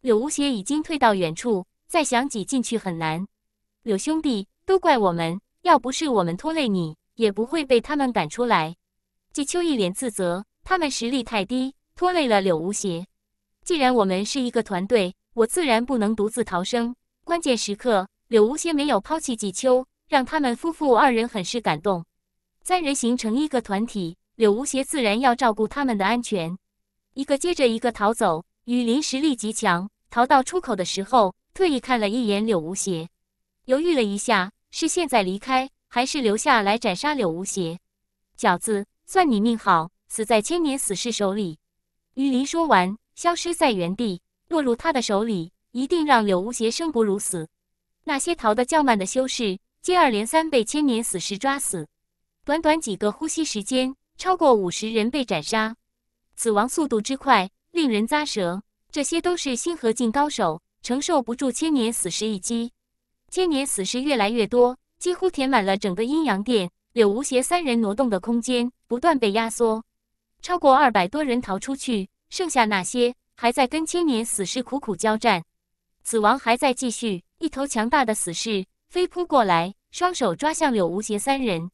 柳无邪已经退到远处，再想挤进去很难。柳兄弟，都怪我们，要不是我们拖累你，也不会被他们赶出来。季秋一脸自责，他们实力太低，拖累了柳无邪。既然我们是一个团队，我自然不能独自逃生。关键时刻，柳无邪没有抛弃季秋，让他们夫妇二人很是感动。三人形成一个团体，柳无邪自然要照顾他们的安全。一个接着一个逃走，雨林实力极强。逃到出口的时候，特意看了一眼柳无邪，犹豫了一下，是现在离开，还是留下来斩杀柳无邪？饺子，算你命好，死在千年死士手里。雨林说完，消失在原地，落入他的手里，一定让柳无邪生不如死。那些逃得较慢的修士，接二连三被千年死士抓死。短短几个呼吸时间，超过五十人被斩杀，死亡速度之快，令人咂舌。这些都是星河境高手，承受不住千年死尸一击。千年死尸越来越多，几乎填满了整个阴阳殿。柳无邪三人挪动的空间不断被压缩，超过二百多人逃出去，剩下那些还在跟千年死尸苦苦交战，死亡还在继续。一头强大的死尸飞扑过来，双手抓向柳无邪三人。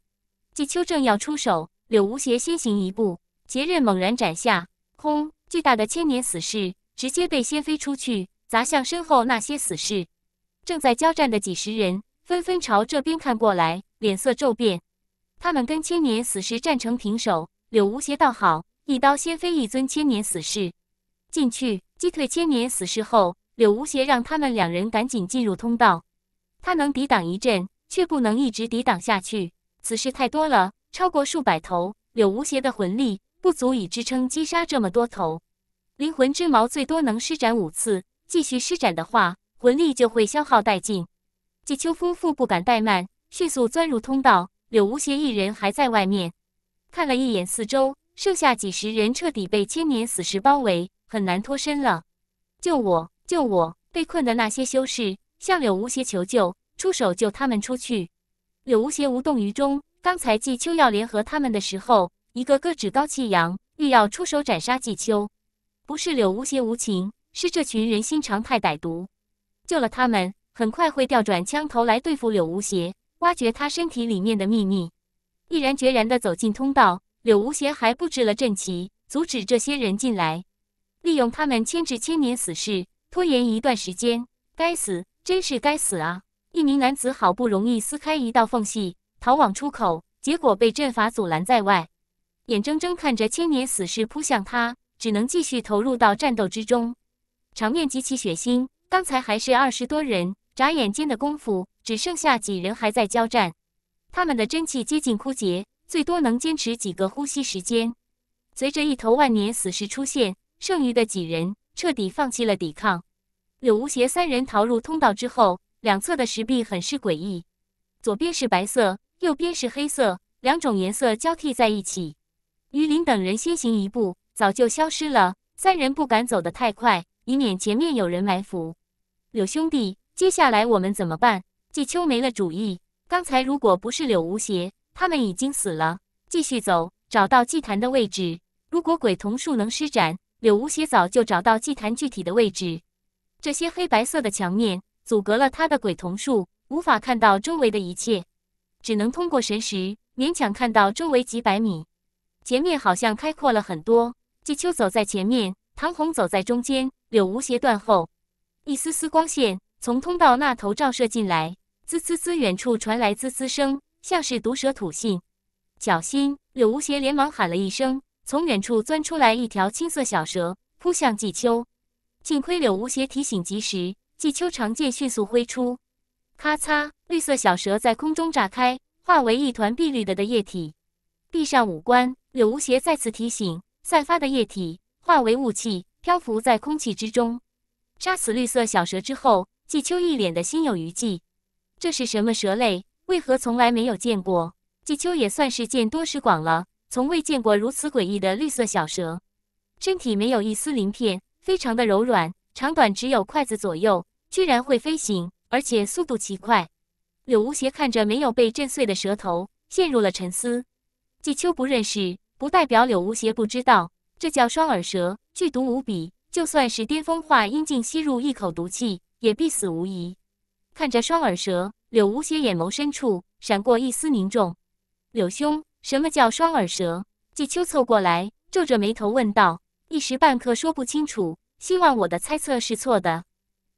叶秋正要出手，柳无邪先行一步，截刃猛然斩下，轰！巨大的千年死士直接被掀飞出去，砸向身后那些死士。正在交战的几十人纷纷朝这边看过来，脸色骤变。他们跟千年死士战成平手，柳无邪倒好，一刀掀飞一尊千年死士。进去击退千年死士后，柳无邪让他们两人赶紧进入通道。他能抵挡一阵，却不能一直抵挡下去。此事太多了，超过数百头。柳无邪的魂力不足以支撑击杀这么多头，灵魂之矛最多能施展五次，继续施展的话，魂力就会消耗殆尽。季秋夫妇不敢怠慢，迅速钻入通道。柳无邪一人还在外面，看了一眼四周，剩下几十人彻底被千年死尸包围，很难脱身了。救我！救我！被困的那些修士向柳无邪求救，出手救他们出去。柳无邪无动于衷。刚才季秋要联合他们的时候，一个个趾高气扬，欲要出手斩杀季秋。不是柳无邪无情，是这群人心肠太歹毒。救了他们，很快会调转枪头来对付柳无邪，挖掘他身体里面的秘密。毅然决然地走进通道，柳无邪还布置了阵旗，阻止这些人进来，利用他们牵制千年死士，拖延一段时间。该死，真是该死啊！一名男子好不容易撕开一道缝隙逃往出口，结果被阵法阻拦在外，眼睁睁看着千年死士扑向他，只能继续投入到战斗之中。场面极其血腥，刚才还是二十多人，眨眼间的功夫只剩下几人还在交战。他们的真气接近枯竭，最多能坚持几个呼吸时间。随着一头万年死士出现，剩余的几人彻底放弃了抵抗。柳无邪三人逃入通道之后。两侧的石壁很是诡异，左边是白色，右边是黑色，两种颜色交替在一起。于林等人先行一步，早就消失了。三人不敢走得太快，以免前面有人埋伏。柳兄弟，接下来我们怎么办？季秋没了主意。刚才如果不是柳无邪，他们已经死了。继续走，找到祭坛的位置。如果鬼童术能施展，柳无邪早就找到祭坛具体的位置。这些黑白色的墙面。阻隔了他的鬼瞳术，无法看到周围的一切，只能通过神识勉强看到周围几百米。前面好像开阔了很多。季秋走在前面，唐红走在中间，柳无邪断后。一丝丝光线从通道那头照射进来，滋滋滋，远处传来滋滋声，像是毒蛇吐信。小心！柳无邪连忙喊了一声，从远处钻出来一条青色小蛇，扑向季秋。幸亏柳无邪提醒及时。季秋长剑迅速挥出，咔嚓，绿色小蛇在空中炸开，化为一团碧绿的的液体。闭上五官，柳无邪再次提醒：散发的液体化为雾气，漂浮在空气之中。杀死绿色小蛇之后，季秋一脸的心有余悸。这是什么蛇类？为何从来没有见过？季秋也算是见多识广了，从未见过如此诡异的绿色小蛇。身体没有一丝鳞片，非常的柔软，长短只有筷子左右。居然会飞行，而且速度奇快。柳无邪看着没有被震碎的蛇头，陷入了沉思。季秋不认识，不代表柳无邪不知道。这叫双耳蛇，剧毒无比，就算是巅峰化阴境吸入一口毒气，也必死无疑。看着双耳蛇，柳无邪眼眸深处闪过一丝凝重。柳兄，什么叫双耳蛇？季秋凑过来，皱着眉头问道。一时半刻说不清楚，希望我的猜测是错的。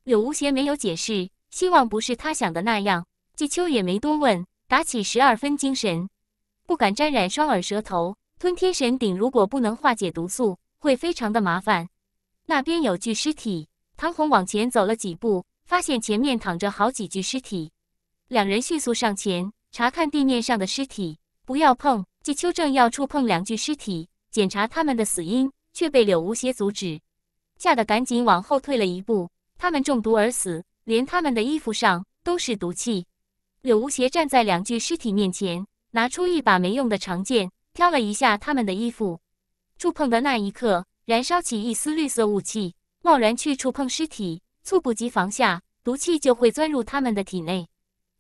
柳无邪没有解释，希望不是他想的那样。季秋也没多问，打起十二分精神，不敢沾染双耳蛇头吞天神鼎。如果不能化解毒素，会非常的麻烦。那边有具尸体，唐红往前走了几步，发现前面躺着好几具尸体。两人迅速上前查看地面上的尸体，不要碰。季秋正要触碰两具尸体，检查他们的死因，却被柳无邪阻止，吓得赶紧往后退了一步。他们中毒而死，连他们的衣服上都是毒气。柳无邪站在两具尸体面前，拿出一把没用的长剑，挑了一下他们的衣服。触碰的那一刻，燃烧起一丝绿色雾气。贸然去触碰尸体，猝不及防下，毒气就会钻入他们的体内。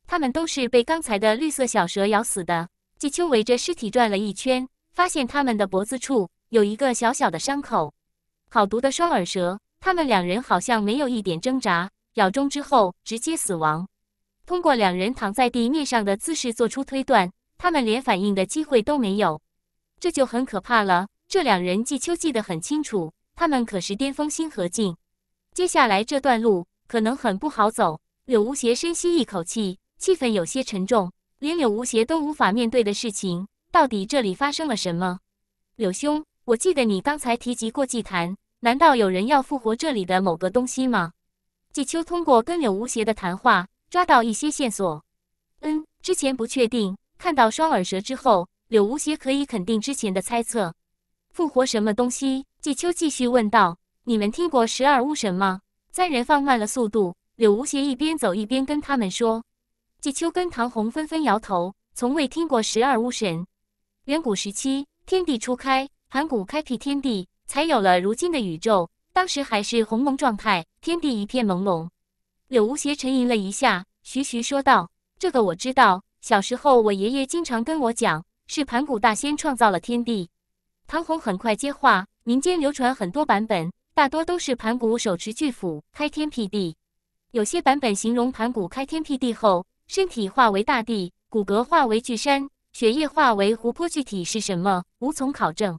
他们都是被刚才的绿色小蛇咬死的。季秋围着尸体转了一圈，发现他们的脖子处有一个小小的伤口。好毒的双耳蛇。他们两人好像没有一点挣扎，咬中之后直接死亡。通过两人躺在地面上的姿势做出推断，他们连反应的机会都没有，这就很可怕了。这两人季秋记得很清楚，他们可是巅峰星河境。接下来这段路可能很不好走。柳无邪深吸一口气，气氛有些沉重。连柳无邪都无法面对的事情，到底这里发生了什么？柳兄，我记得你刚才提及过祭坛。难道有人要复活这里的某个东西吗？季秋通过跟柳无邪的谈话抓到一些线索。嗯，之前不确定，看到双耳蛇之后，柳无邪可以肯定之前的猜测。复活什么东西？季秋继续问道。你们听过十二巫神吗？三人放慢了速度，柳无邪一边走一边跟他们说。季秋跟唐红纷纷摇头，从未听过十二巫神。远古时期，天地初开，盘古开辟天地。才有了如今的宇宙。当时还是鸿蒙状态，天地一片朦胧。柳无邪沉吟了一下，徐徐说道：“这个我知道。小时候我爷爷经常跟我讲，是盘古大仙创造了天地。”唐红很快接话：“民间流传很多版本，大多都是盘古手持巨斧开天辟地。有些版本形容盘古开天辟地后，身体化为大地，骨骼化为巨山，血液化为湖泊。具体是什么，无从考证。”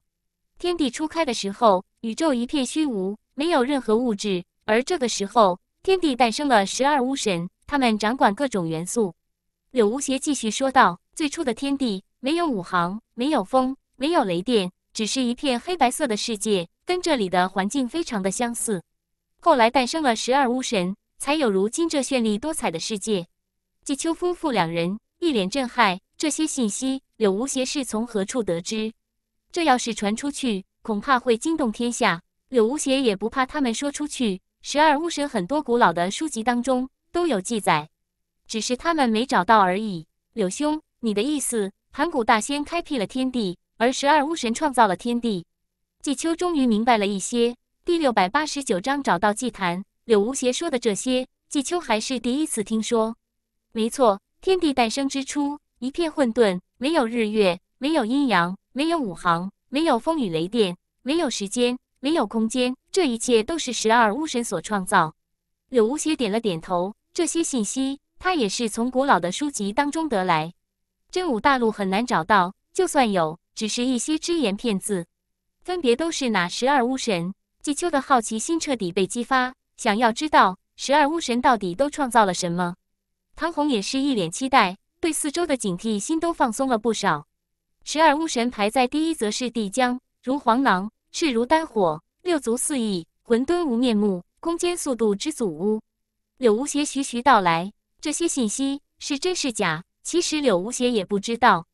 天地初开的时候，宇宙一片虚无，没有任何物质。而这个时候，天地诞生了十二巫神，他们掌管各种元素。柳无邪继续说道：“最初的天地没有五行，没有风，没有雷电，只是一片黑白色的世界，跟这里的环境非常的相似。后来诞生了十二巫神，才有如今这绚丽多彩的世界。”季秋夫妇两人一脸震撼，这些信息，柳无邪是从何处得知？这要是传出去，恐怕会惊动天下。柳无邪也不怕他们说出去。十二巫神很多古老的书籍当中都有记载，只是他们没找到而已。柳兄，你的意思，盘古大仙开辟了天地，而十二巫神创造了天地？季秋终于明白了一些。第六百八十九章找到祭坛。柳无邪说的这些，季秋还是第一次听说。没错，天地诞生之初，一片混沌，没有日月，没有阴阳。没有五行，没有风雨雷电，没有时间，没有空间，这一切都是十二巫神所创造。柳无邪点了点头，这些信息他也是从古老的书籍当中得来。真武大陆很难找到，就算有，只是一些只言片字。分别都是哪十二巫神？季秋的好奇心彻底被激发，想要知道十二巫神到底都创造了什么。唐红也是一脸期待，对四周的警惕心都放松了不少。十二巫神排在第一，则是帝江，如黄狼，赤如丹火，六足四翼，混沌无面目，攻坚速度之祖巫。柳无邪徐徐道来，这些信息是真是假？其实柳无邪也不知道，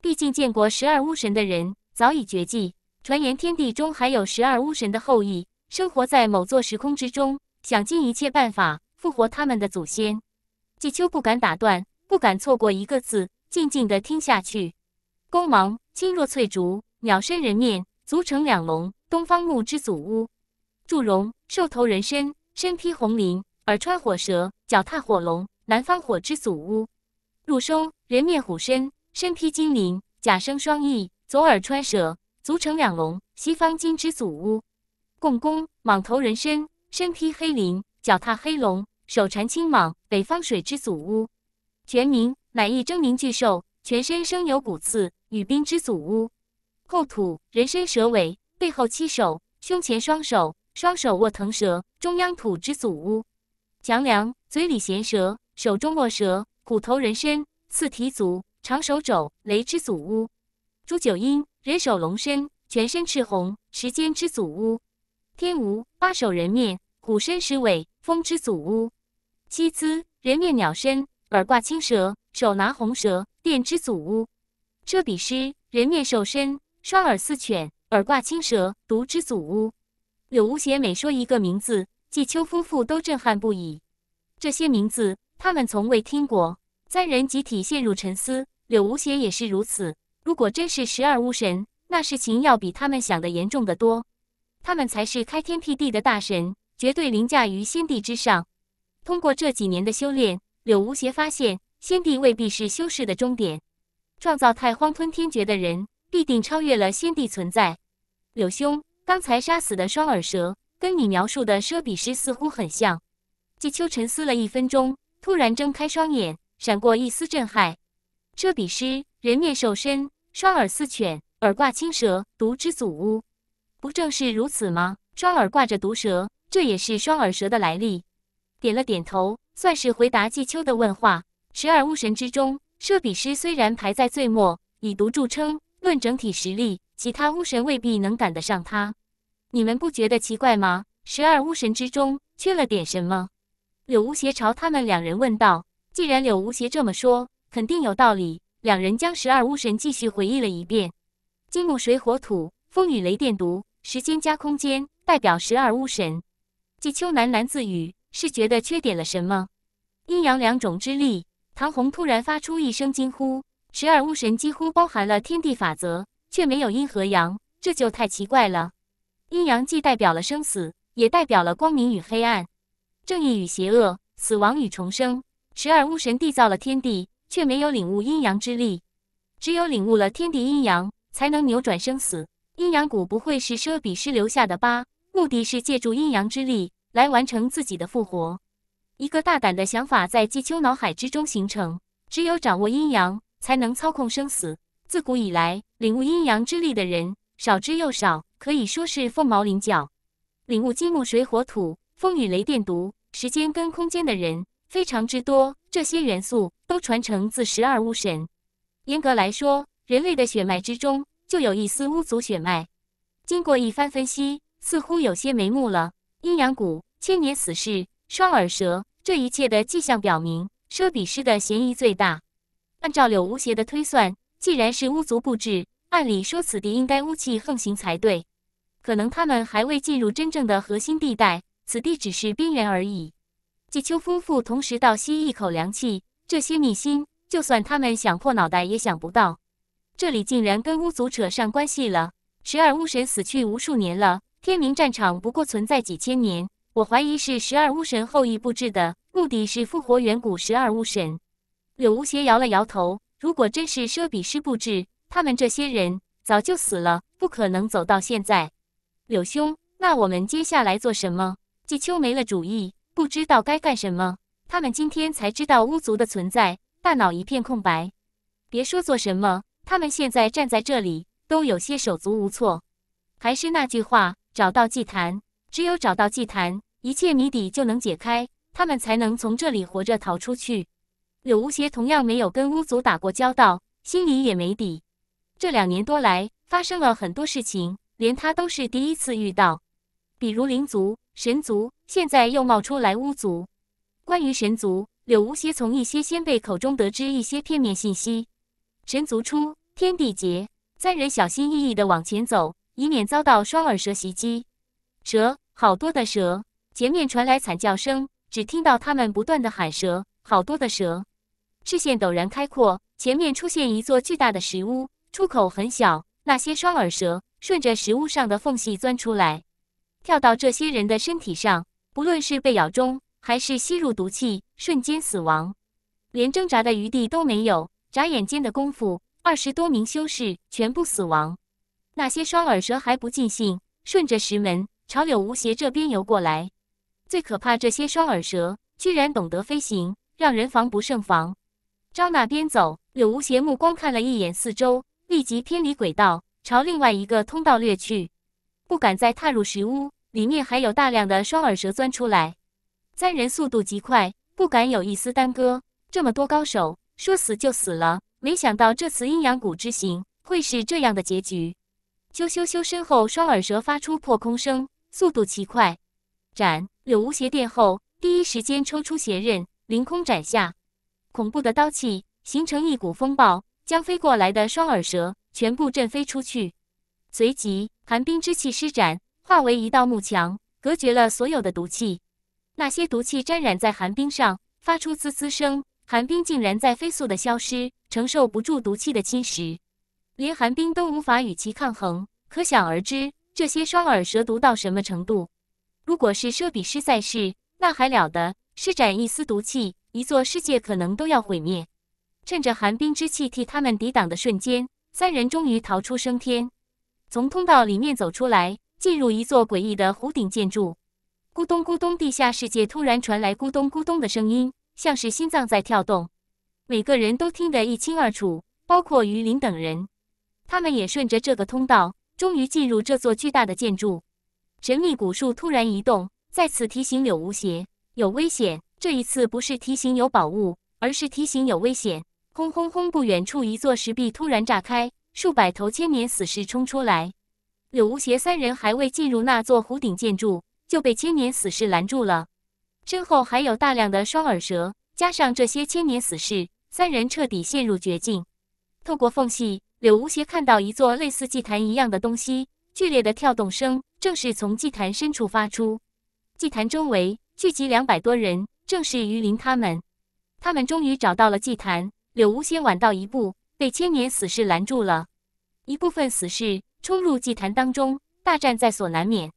毕竟见过十二巫神的人早已绝迹。传言天地中还有十二巫神的后裔，生活在某座时空之中，想尽一切办法复活他们的祖先。季秋不敢打断，不敢错过一个字，静静地听下去。公芒，青若翠竹，鸟身人面，足成两龙，东方木之祖屋。祝融，兽头人身，身披红绫，耳穿火蛇，脚踏火龙，南方火之祖屋。入收，人面虎身，身披金鳞，甲生双翼，左耳穿蛇，足成两龙，西方金之祖屋。共工，蟒头人身，身披黑鳞，脚踏黑龙，手缠青蟒，北方水之祖屋。全名，乃一狰狞巨兽，全身生有骨刺。羽兵之祖屋。后土人身蛇尾，背后七手，胸前双手，双手握腾蛇，中央土之祖屋。强梁嘴里衔蛇，手中握蛇，虎头人身，四蹄足，长手肘雷之祖屋。朱九阴人手龙身，全身赤红，石间之祖屋。天无八手人面，虎身蛇尾，风之祖屋。七姿人面鸟身，耳挂青蛇，手拿红蛇，电之祖屋。这比诗人面兽身，双耳似犬，耳挂青蛇，独之祖巫。柳无邪每说一个名字，季秋夫妇都震撼不已。这些名字他们从未听过，三人集体陷入沉思。柳无邪也是如此。如果真是十二巫神，那事情要比他们想的严重的多。他们才是开天辟地的大神，绝对凌驾于先帝之上。通过这几年的修炼，柳无邪发现，先帝未必是修士的终点。创造太荒吞天诀的人必定超越了先帝存在。柳兄，刚才杀死的双耳蛇跟你描述的奢比诗似乎很像。季秋沉思了一分钟，突然睁开双眼，闪过一丝震撼。奢比诗人面兽身，双耳似犬，耳挂青蛇，毒之祖巫，不正是如此吗？双耳挂着毒蛇，这也是双耳蛇的来历。点了点头，算是回答季秋的问话。十二巫神之中。设比师虽然排在最末，以毒著称。论整体实力，其他巫神未必能赶得上他。你们不觉得奇怪吗？十二巫神之中缺了点什么？柳无邪朝他们两人问道。既然柳无邪这么说，肯定有道理。两人将十二巫神继续回忆了一遍：金木水火土、风雨雷电毒、时间加空间，代表十二巫神。季秋喃喃自语：“是觉得缺点了什么？阴阳两种之力。”唐红突然发出一声惊呼：“十二巫神几乎包含了天地法则，却没有阴和阳，这就太奇怪了。阴阳既代表了生死，也代表了光明与黑暗，正义与邪恶，死亡与重生。十二巫神缔造了天地，却没有领悟阴阳之力。只有领悟了天地阴阳，才能扭转生死。阴阳谷不会是奢比师留下的疤，目的是借助阴阳之力来完成自己的复活。”一个大胆的想法在季秋脑海之中形成。只有掌握阴阳，才能操控生死。自古以来，领悟阴阳之力的人少之又少，可以说是凤毛麟角。领悟金木水火土、风雨雷电、毒、时间跟空间的人非常之多。这些元素都传承自十二巫神。严格来说，人类的血脉之中就有一丝巫族血脉。经过一番分析，似乎有些眉目了。阴阳谷、千年死士、双耳蛇。这一切的迹象表明，奢比诗的嫌疑最大。按照柳无邪的推算，既然是巫族布置，按理说此地应该巫气横行才对。可能他们还未进入真正的核心地带，此地只是边缘而已。季秋夫妇同时倒吸一口凉气，这些秘心，就算他们想破脑袋也想不到，这里竟然跟巫族扯上关系了。十二巫神死去无数年了，天明战场不过存在几千年。我怀疑是十二巫神后裔布置的，目的是复活远古十二巫神。柳无邪摇了摇头：“如果真是奢比师布置，他们这些人早就死了，不可能走到现在。”柳兄，那我们接下来做什么？季秋没了主意，不知道该干什么。他们今天才知道巫族的存在，大脑一片空白。别说做什么，他们现在站在这里都有些手足无措。还是那句话，找到祭坛。只有找到祭坛，一切谜底就能解开，他们才能从这里活着逃出去。柳无邪同样没有跟巫族打过交道，心里也没底。这两年多来，发生了很多事情，连他都是第一次遇到。比如灵族、神族，现在又冒出来巫族。关于神族，柳无邪从一些先辈口中得知一些片面信息。神族出，天地劫，三人小心翼翼地往前走，以免遭到双耳蛇袭击。蛇。好多的蛇，前面传来惨叫声，只听到他们不断的喊蛇，好多的蛇。视线陡然开阔，前面出现一座巨大的石屋，出口很小。那些双耳蛇顺着石屋上的缝隙钻出来，跳到这些人的身体上。不论是被咬中，还是吸入毒气，瞬间死亡，连挣扎的余地都没有。眨眼间的功夫，二十多名修士全部死亡。那些双耳蛇还不尽兴，顺着石门。朝柳无邪这边游过来，最可怕，这些双耳蛇居然懂得飞行，让人防不胜防。朝那边走，柳无邪目光看了一眼四周，立即偏离轨道，朝另外一个通道掠去，不敢再踏入石屋，里面还有大量的双耳蛇钻出来。三人速度极快，不敢有一丝耽搁。这么多高手，说死就死了。没想到这次阴阳谷之行会是这样的结局。咻咻咻，身后双耳蛇发出破空声。速度奇快，斩柳无邪殿后，第一时间抽出邪刃，凌空斩下，恐怖的刀气形成一股风暴，将飞过来的双耳蛇全部震飞出去。随即寒冰之气施展，化为一道幕墙，隔绝了所有的毒气。那些毒气沾染在寒冰上，发出滋滋声，寒冰竟然在飞速的消失，承受不住毒气的侵蚀，连寒冰都无法与其抗衡，可想而知。这些双耳蛇毒到什么程度？如果是奢比师在世，那还了得！施展一丝毒气，一座世界可能都要毁灭。趁着寒冰之气替他们抵挡的瞬间，三人终于逃出升天，从通道里面走出来，进入一座诡异的弧顶建筑。咕咚咕咚，地下世界突然传来咕咚咕咚的声音，像是心脏在跳动。每个人都听得一清二楚，包括于林等人。他们也顺着这个通道。终于进入这座巨大的建筑，神秘古树突然移动，再次提醒柳无邪有危险。这一次不是提醒有宝物，而是提醒有危险。轰轰轰！不远处一座石壁突然炸开，数百头千年死士冲出来。柳无邪三人还未进入那座弧顶建筑，就被千年死士拦住了。身后还有大量的双耳蛇，加上这些千年死士，三人彻底陷入绝境。透过缝隙。柳无邪看到一座类似祭坛一样的东西，剧烈的跳动声正是从祭坛深处发出。祭坛周围聚集两百多人，正是鱼鳞他们。他们终于找到了祭坛，柳无邪晚到一步，被千年死士拦住了。一部分死士冲入祭坛当中，大战在所难免。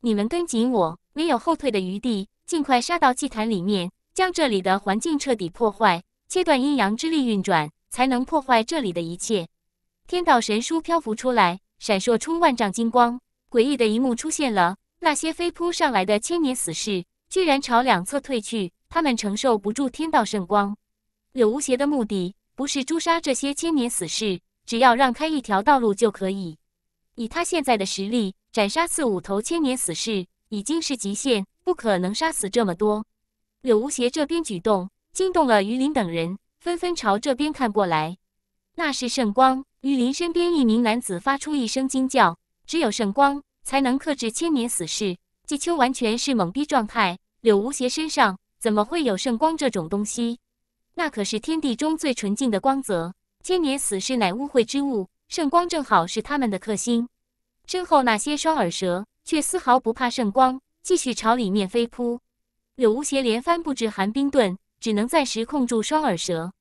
你们跟紧我，没有后退的余地，尽快杀到祭坛里面，将这里的环境彻底破坏，切断阴阳之力运转，才能破坏这里的一切。天道神书漂浮出来，闪烁出万丈金光。诡异的一幕出现了，那些飞扑上来的千年死士，居然朝两侧退去。他们承受不住天道圣光。柳无邪的目的不是诛杀这些千年死士，只要让开一条道路就可以。以他现在的实力，斩杀四五头千年死士已经是极限，不可能杀死这么多。柳无邪这边举动惊动了于林等人，纷纷朝这边看过来。那是圣光。玉林身边一名男子发出一声惊叫：“只有圣光才能克制千年死士。”季秋完全是懵逼状态。柳无邪身上怎么会有圣光这种东西？那可是天地中最纯净的光泽。千年死士乃污秽之物，圣光正好是他们的克星。身后那些双耳蛇却丝毫不怕圣光，继续朝里面飞扑。柳无邪连番布置寒冰盾，只能暂时控住双耳蛇。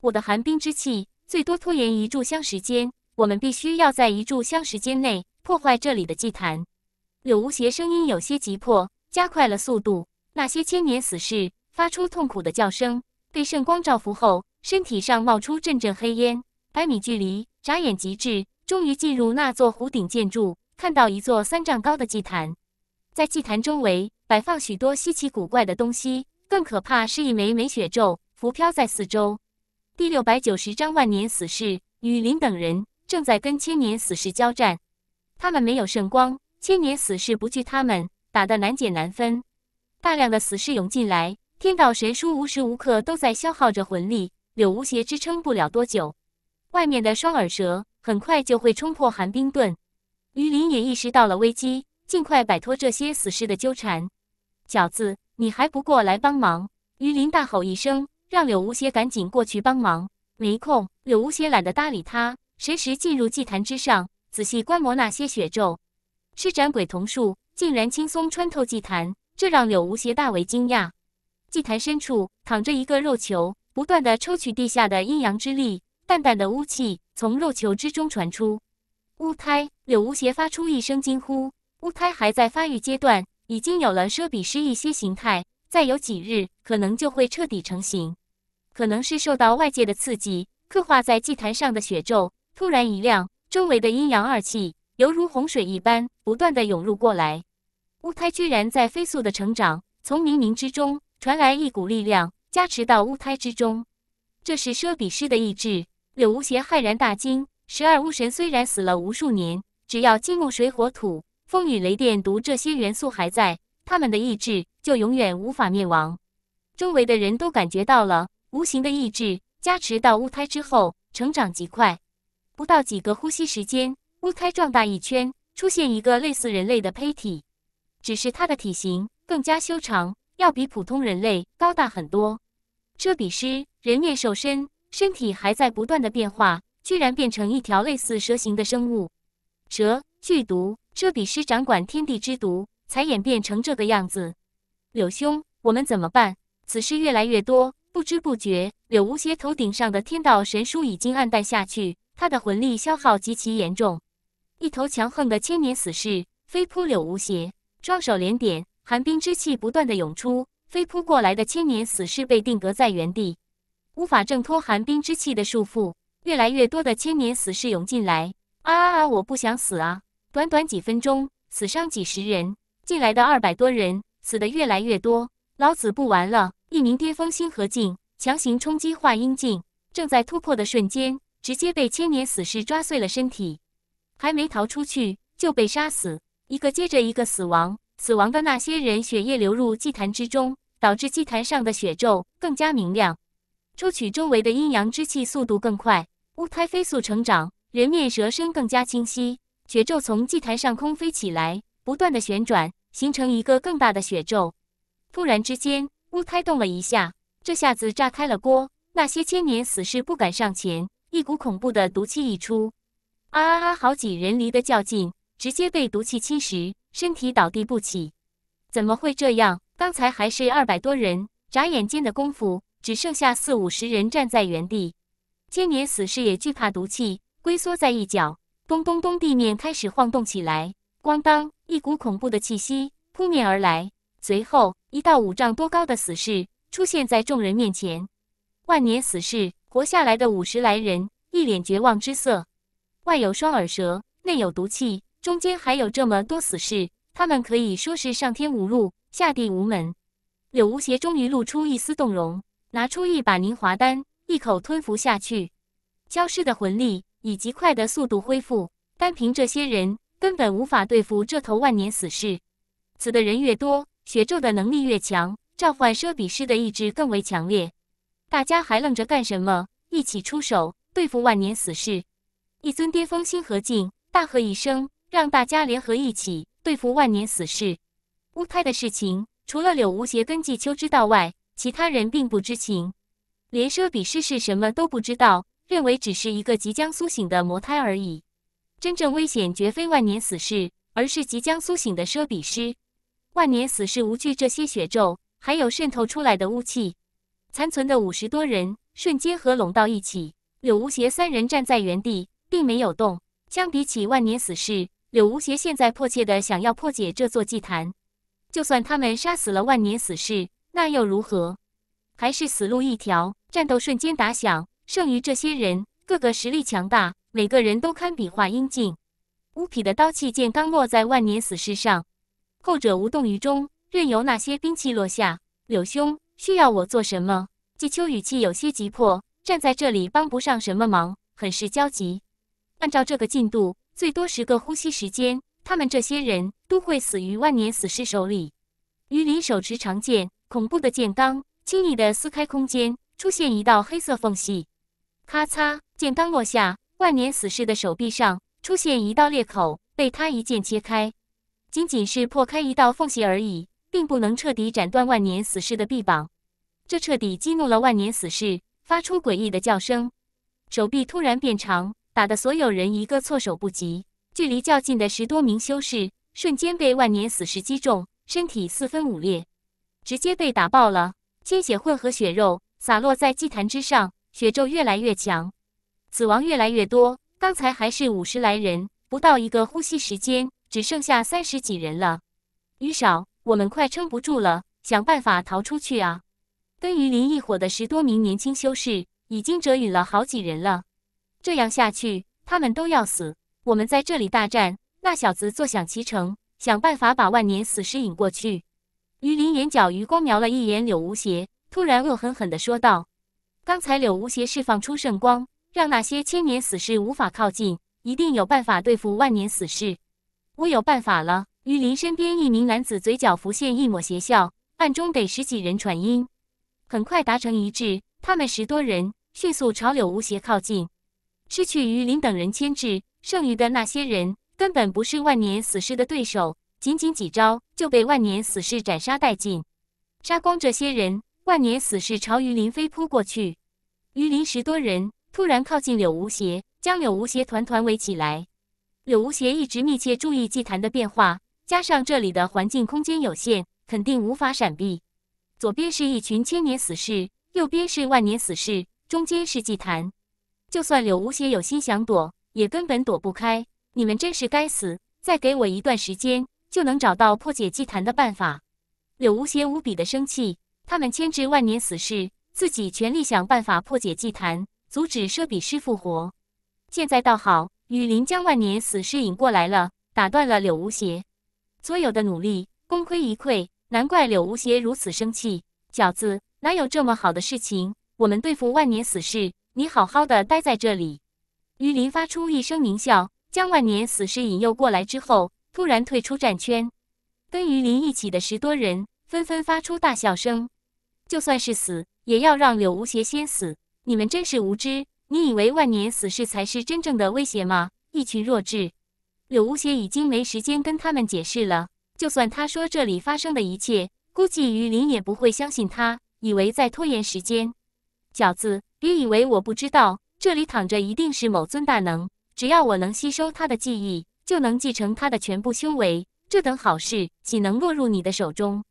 我的寒冰之气。最多拖延一炷香时间，我们必须要在一炷香时间内破坏这里的祭坛。柳无邪声音有些急迫，加快了速度。那些千年死士发出痛苦的叫声，被圣光照拂后，身体上冒出阵阵黑烟。百米距离，眨眼即至，终于进入那座弧顶建筑，看到一座三丈高的祭坛，在祭坛周围摆放许多稀奇古怪的东西。更可怕是一枚梅雪咒浮漂在四周。第六百九十章万年死士。雨林等人正在跟千年死士交战，他们没有圣光，千年死士不惧他们，打得难解难分。大量的死士涌进来，天道神书无时无刻都在消耗着魂力，柳无邪支撑不了多久。外面的双耳蛇很快就会冲破寒冰盾，鱼鳞也意识到了危机，尽快摆脱这些死士的纠缠。饺子，你还不过来帮忙？鱼鳞大吼一声。让柳无邪赶紧过去帮忙，没空。柳无邪懒得搭理他，随时进入祭坛之上，仔细观摩那些血咒，施展鬼瞳术，竟然轻松穿透祭坛，这让柳无邪大为惊讶。祭坛深处躺着一个肉球，不断的抽取地下的阴阳之力，淡淡的污气从肉球之中传出。乌胎，柳无邪发出一声惊呼。乌胎还在发育阶段，已经有了奢比施一些形态，再有几日，可能就会彻底成型。可能是受到外界的刺激，刻画在祭坛上的血咒突然一亮，周围的阴阳二气犹如洪水一般不断的涌入过来。乌胎居然在飞速的成长，从冥冥之中传来一股力量加持到乌胎之中，这是奢比施的意志。柳无邪骇然大惊，十二巫神虽然死了无数年，只要金木水火土、风雨雷电毒这些元素还在，他们的意志就永远无法灭亡。周围的人都感觉到了。无形的意志加持到乌胎之后，成长极快，不到几个呼吸时间，乌胎壮大一圈，出现一个类似人类的胚体，只是它的体型更加修长，要比普通人类高大很多。这比狮人面兽身，身体还在不断的变化，居然变成一条类似蛇形的生物。蛇剧毒，这比狮掌管天地之毒，才演变成这个样子。柳兄，我们怎么办？此事越来越多。不知不觉，柳无邪头顶上的天道神书已经暗淡下去，他的魂力消耗极其严重。一头强横的千年死士飞扑柳无邪，双手连点，寒冰之气不断的涌出，飞扑过来的千年死士被定格在原地，无法挣脱寒冰之气的束缚。越来越多的千年死士涌进来，啊啊啊！我不想死啊！短短几分钟，死伤几十人，进来的二百多人，死的越来越多，老子不玩了。一名巅峰星河境强行冲击化阴境，正在突破的瞬间，直接被千年死尸抓碎了身体，还没逃出去就被杀死。一个接着一个死亡，死亡的那些人血液流入祭坛之中，导致祭坛上的血咒更加明亮，抽取周围的阴阳之气速度更快。乌胎飞速成长，人面蛇身更加清晰，血咒从祭坛上空飞起来，不断的旋转，形成一个更大的血咒。突然之间。锅胎动了一下，这下子炸开了锅。那些千年死尸不敢上前，一股恐怖的毒气溢出。啊啊啊！好几人离得较近，直接被毒气侵蚀，身体倒地不起。怎么会这样？刚才还是二百多人，眨眼间的功夫，只剩下四五十人站在原地。千年死尸也惧怕毒气，龟缩在一角。咚咚咚，地面开始晃动起来。咣当，一股恐怖的气息扑面而来，随后。一到五丈多高的死士出现在众人面前，万年死士活下来的五十来人一脸绝望之色。外有双耳蛇，内有毒气，中间还有这么多死士，他们可以说是上天无路，下地无门。柳无邪终于露出一丝动容，拿出一把凝华丹，一口吞服下去。消失的魂力以极快的速度恢复，单凭这些人根本无法对付这头万年死士。死的人越多。血咒的能力越强，召唤奢比狮的意志更为强烈。大家还愣着干什么？一起出手对付万年死士！一尊巅峰星河境大喝一声，让大家联合一起对付万年死士。乌胎的事情，除了柳无邪跟季秋知道外，其他人并不知情，连奢比狮是什么都不知道，认为只是一个即将苏醒的魔胎而已。真正危险绝非万年死士，而是即将苏醒的奢比狮。万年死士无惧这些血咒，还有渗透出来的污气。残存的五十多人瞬间合拢到一起。柳无邪三人站在原地，并没有动。相比起万年死士，柳无邪现在迫切的想要破解这座祭坛。就算他们杀死了万年死士，那又如何？还是死路一条。战斗瞬间打响，剩余这些人个个实力强大，每个人都堪比化阴境。乌匹的刀器剑刚落在万年死士上。后者无动于衷，任由那些兵器落下。柳兄需要我做什么？季秋语气有些急迫，站在这里帮不上什么忙，很是焦急。按照这个进度，最多十个呼吸时间，他们这些人都会死于万年死尸手里。于林手持长剑，恐怖的剑罡轻易的撕开空间，出现一道黑色缝隙。咔嚓，剑刚落下，万年死尸的手臂上出现一道裂口，被他一剑切开。仅仅是破开一道缝隙而已，并不能彻底斩断万年死士的臂膀。这彻底激怒了万年死士，发出诡异的叫声，手臂突然变长，打得所有人一个措手不及。距离较近的十多名修士瞬间被万年死士击中，身体四分五裂，直接被打爆了，鲜血混合血肉洒落在祭坛之上，血咒越来越强，死亡越来越多。刚才还是五十来人，不到一个呼吸时间。只剩下三十几人了，余少，我们快撑不住了，想办法逃出去啊！跟于林一伙的十多名年轻修士已经折陨了好几人了，这样下去他们都要死。我们在这里大战，那小子坐享其成，想办法把万年死尸引过去。于林眼角余光瞄了一眼柳无邪，突然恶狠狠地说道：“刚才柳无邪释放出圣光，让那些千年死士无法靠近，一定有办法对付万年死士。”我有办法了。于林身边一名男子嘴角浮现一抹邪笑，暗中给十几人传音，很快达成一致。他们十多人迅速朝柳无邪靠近。失去于林等人牵制，剩余的那些人根本不是万年死士的对手，仅仅几招就被万年死士斩杀殆尽。杀光这些人，万年死士朝于林飞扑过去。于林十多人突然靠近柳无邪，将柳无邪团团围起来。柳无邪一直密切注意祭坛的变化，加上这里的环境空间有限，肯定无法闪避。左边是一群千年死士，右边是万年死士，中间是祭坛。就算柳无邪有心想躲，也根本躲不开。你们真是该死！再给我一段时间，就能找到破解祭坛的办法。柳无邪无比的生气，他们牵制万年死士，自己全力想办法破解祭坛，阻止奢比师复活。现在倒好。雨林将万年死尸引过来了，打断了柳无邪所有的努力，功亏一篑。难怪柳无邪如此生气。饺子哪有这么好的事情？我们对付万年死士，你好好的待在这里。雨林发出一声狞笑，将万年死尸引诱过来之后，突然退出战圈。跟雨林一起的十多人纷纷发出大笑声。就算是死，也要让柳无邪先死。你们真是无知。你以为万年死士才是真正的威胁吗？一群弱智！柳无邪已经没时间跟他们解释了。就算他说这里发生的一切，估计于林也不会相信他，以为在拖延时间。饺子，别以为我不知道，这里躺着一定是某尊大能。只要我能吸收他的记忆，就能继承他的全部修为。这等好事，岂能落入你的手中？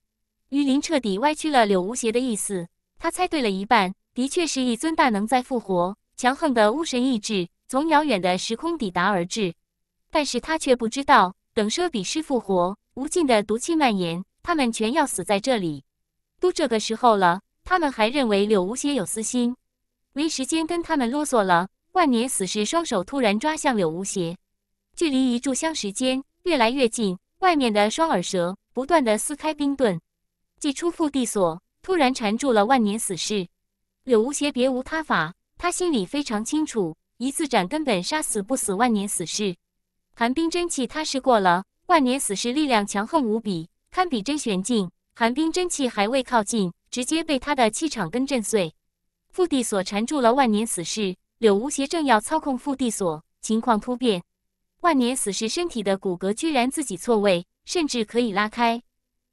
于林彻底歪曲了柳无邪的意思。他猜对了一半，的确是一尊大能在复活。强横的巫神意志从遥远的时空抵达而至，但是他却不知道，等奢比师复活，无尽的毒气蔓延，他们全要死在这里。都这个时候了，他们还认为柳无邪有私心？没时间跟他们啰嗦了。万年死士双手突然抓向柳无邪，距离一炷香时间越来越近。外面的双耳蛇不断的撕开冰盾，祭出缚地锁，突然缠住了万年死士。柳无邪别无他法。他心里非常清楚，一次斩根本杀死不死万年死士。寒冰真气他试过了，万年死士力量强横无比，堪比真玄境。寒冰真气还未靠近，直接被他的气场根震碎。腹地锁缠住了万年死士，柳无邪正要操控腹地锁，情况突变。万年死士身体的骨骼居然自己错位，甚至可以拉开。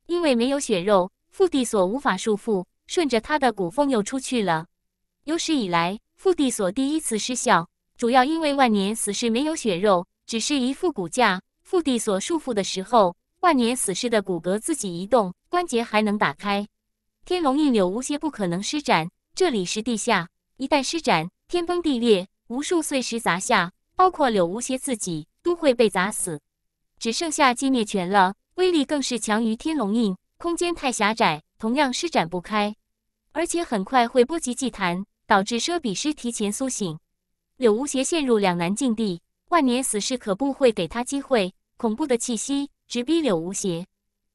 因为没有血肉，腹地锁无法束缚，顺着他的骨缝又出去了。有史以来，缚地锁第一次失效，主要因为万年死士没有血肉，只是一副骨架。缚地锁束缚的时候，万年死士的骨骼自己移动，关节还能打开。天龙印柳无邪不可能施展，这里是地下，一旦施展，天崩地裂，无数碎石砸下，包括柳无邪自己都会被砸死。只剩下寂灭拳了，威力更是强于天龙印。空间太狭窄，同样施展不开，而且很快会波及祭坛。导致奢比尸提前苏醒，柳无邪陷入两难境地。万年死士可不会给他机会，恐怖的气息直逼柳无邪。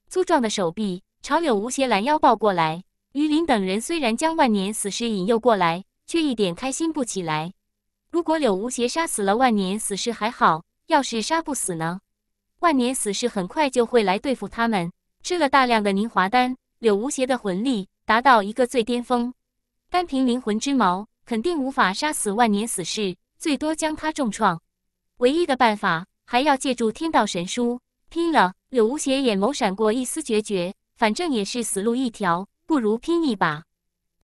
粗壮的手臂朝柳无邪拦腰抱过来。于林等人虽然将万年死士引诱过来，却一点开心不起来。如果柳无邪杀死了万年死士还好，要是杀不死呢？万年死士很快就会来对付他们。吃了大量的凝华丹，柳无邪的魂力达到一个最巅峰。单凭灵魂之矛，肯定无法杀死万年死士，最多将他重创。唯一的办法，还要借助天道神书，拼了！柳无邪眼眸闪过一丝决绝，反正也是死路一条，不如拼一把。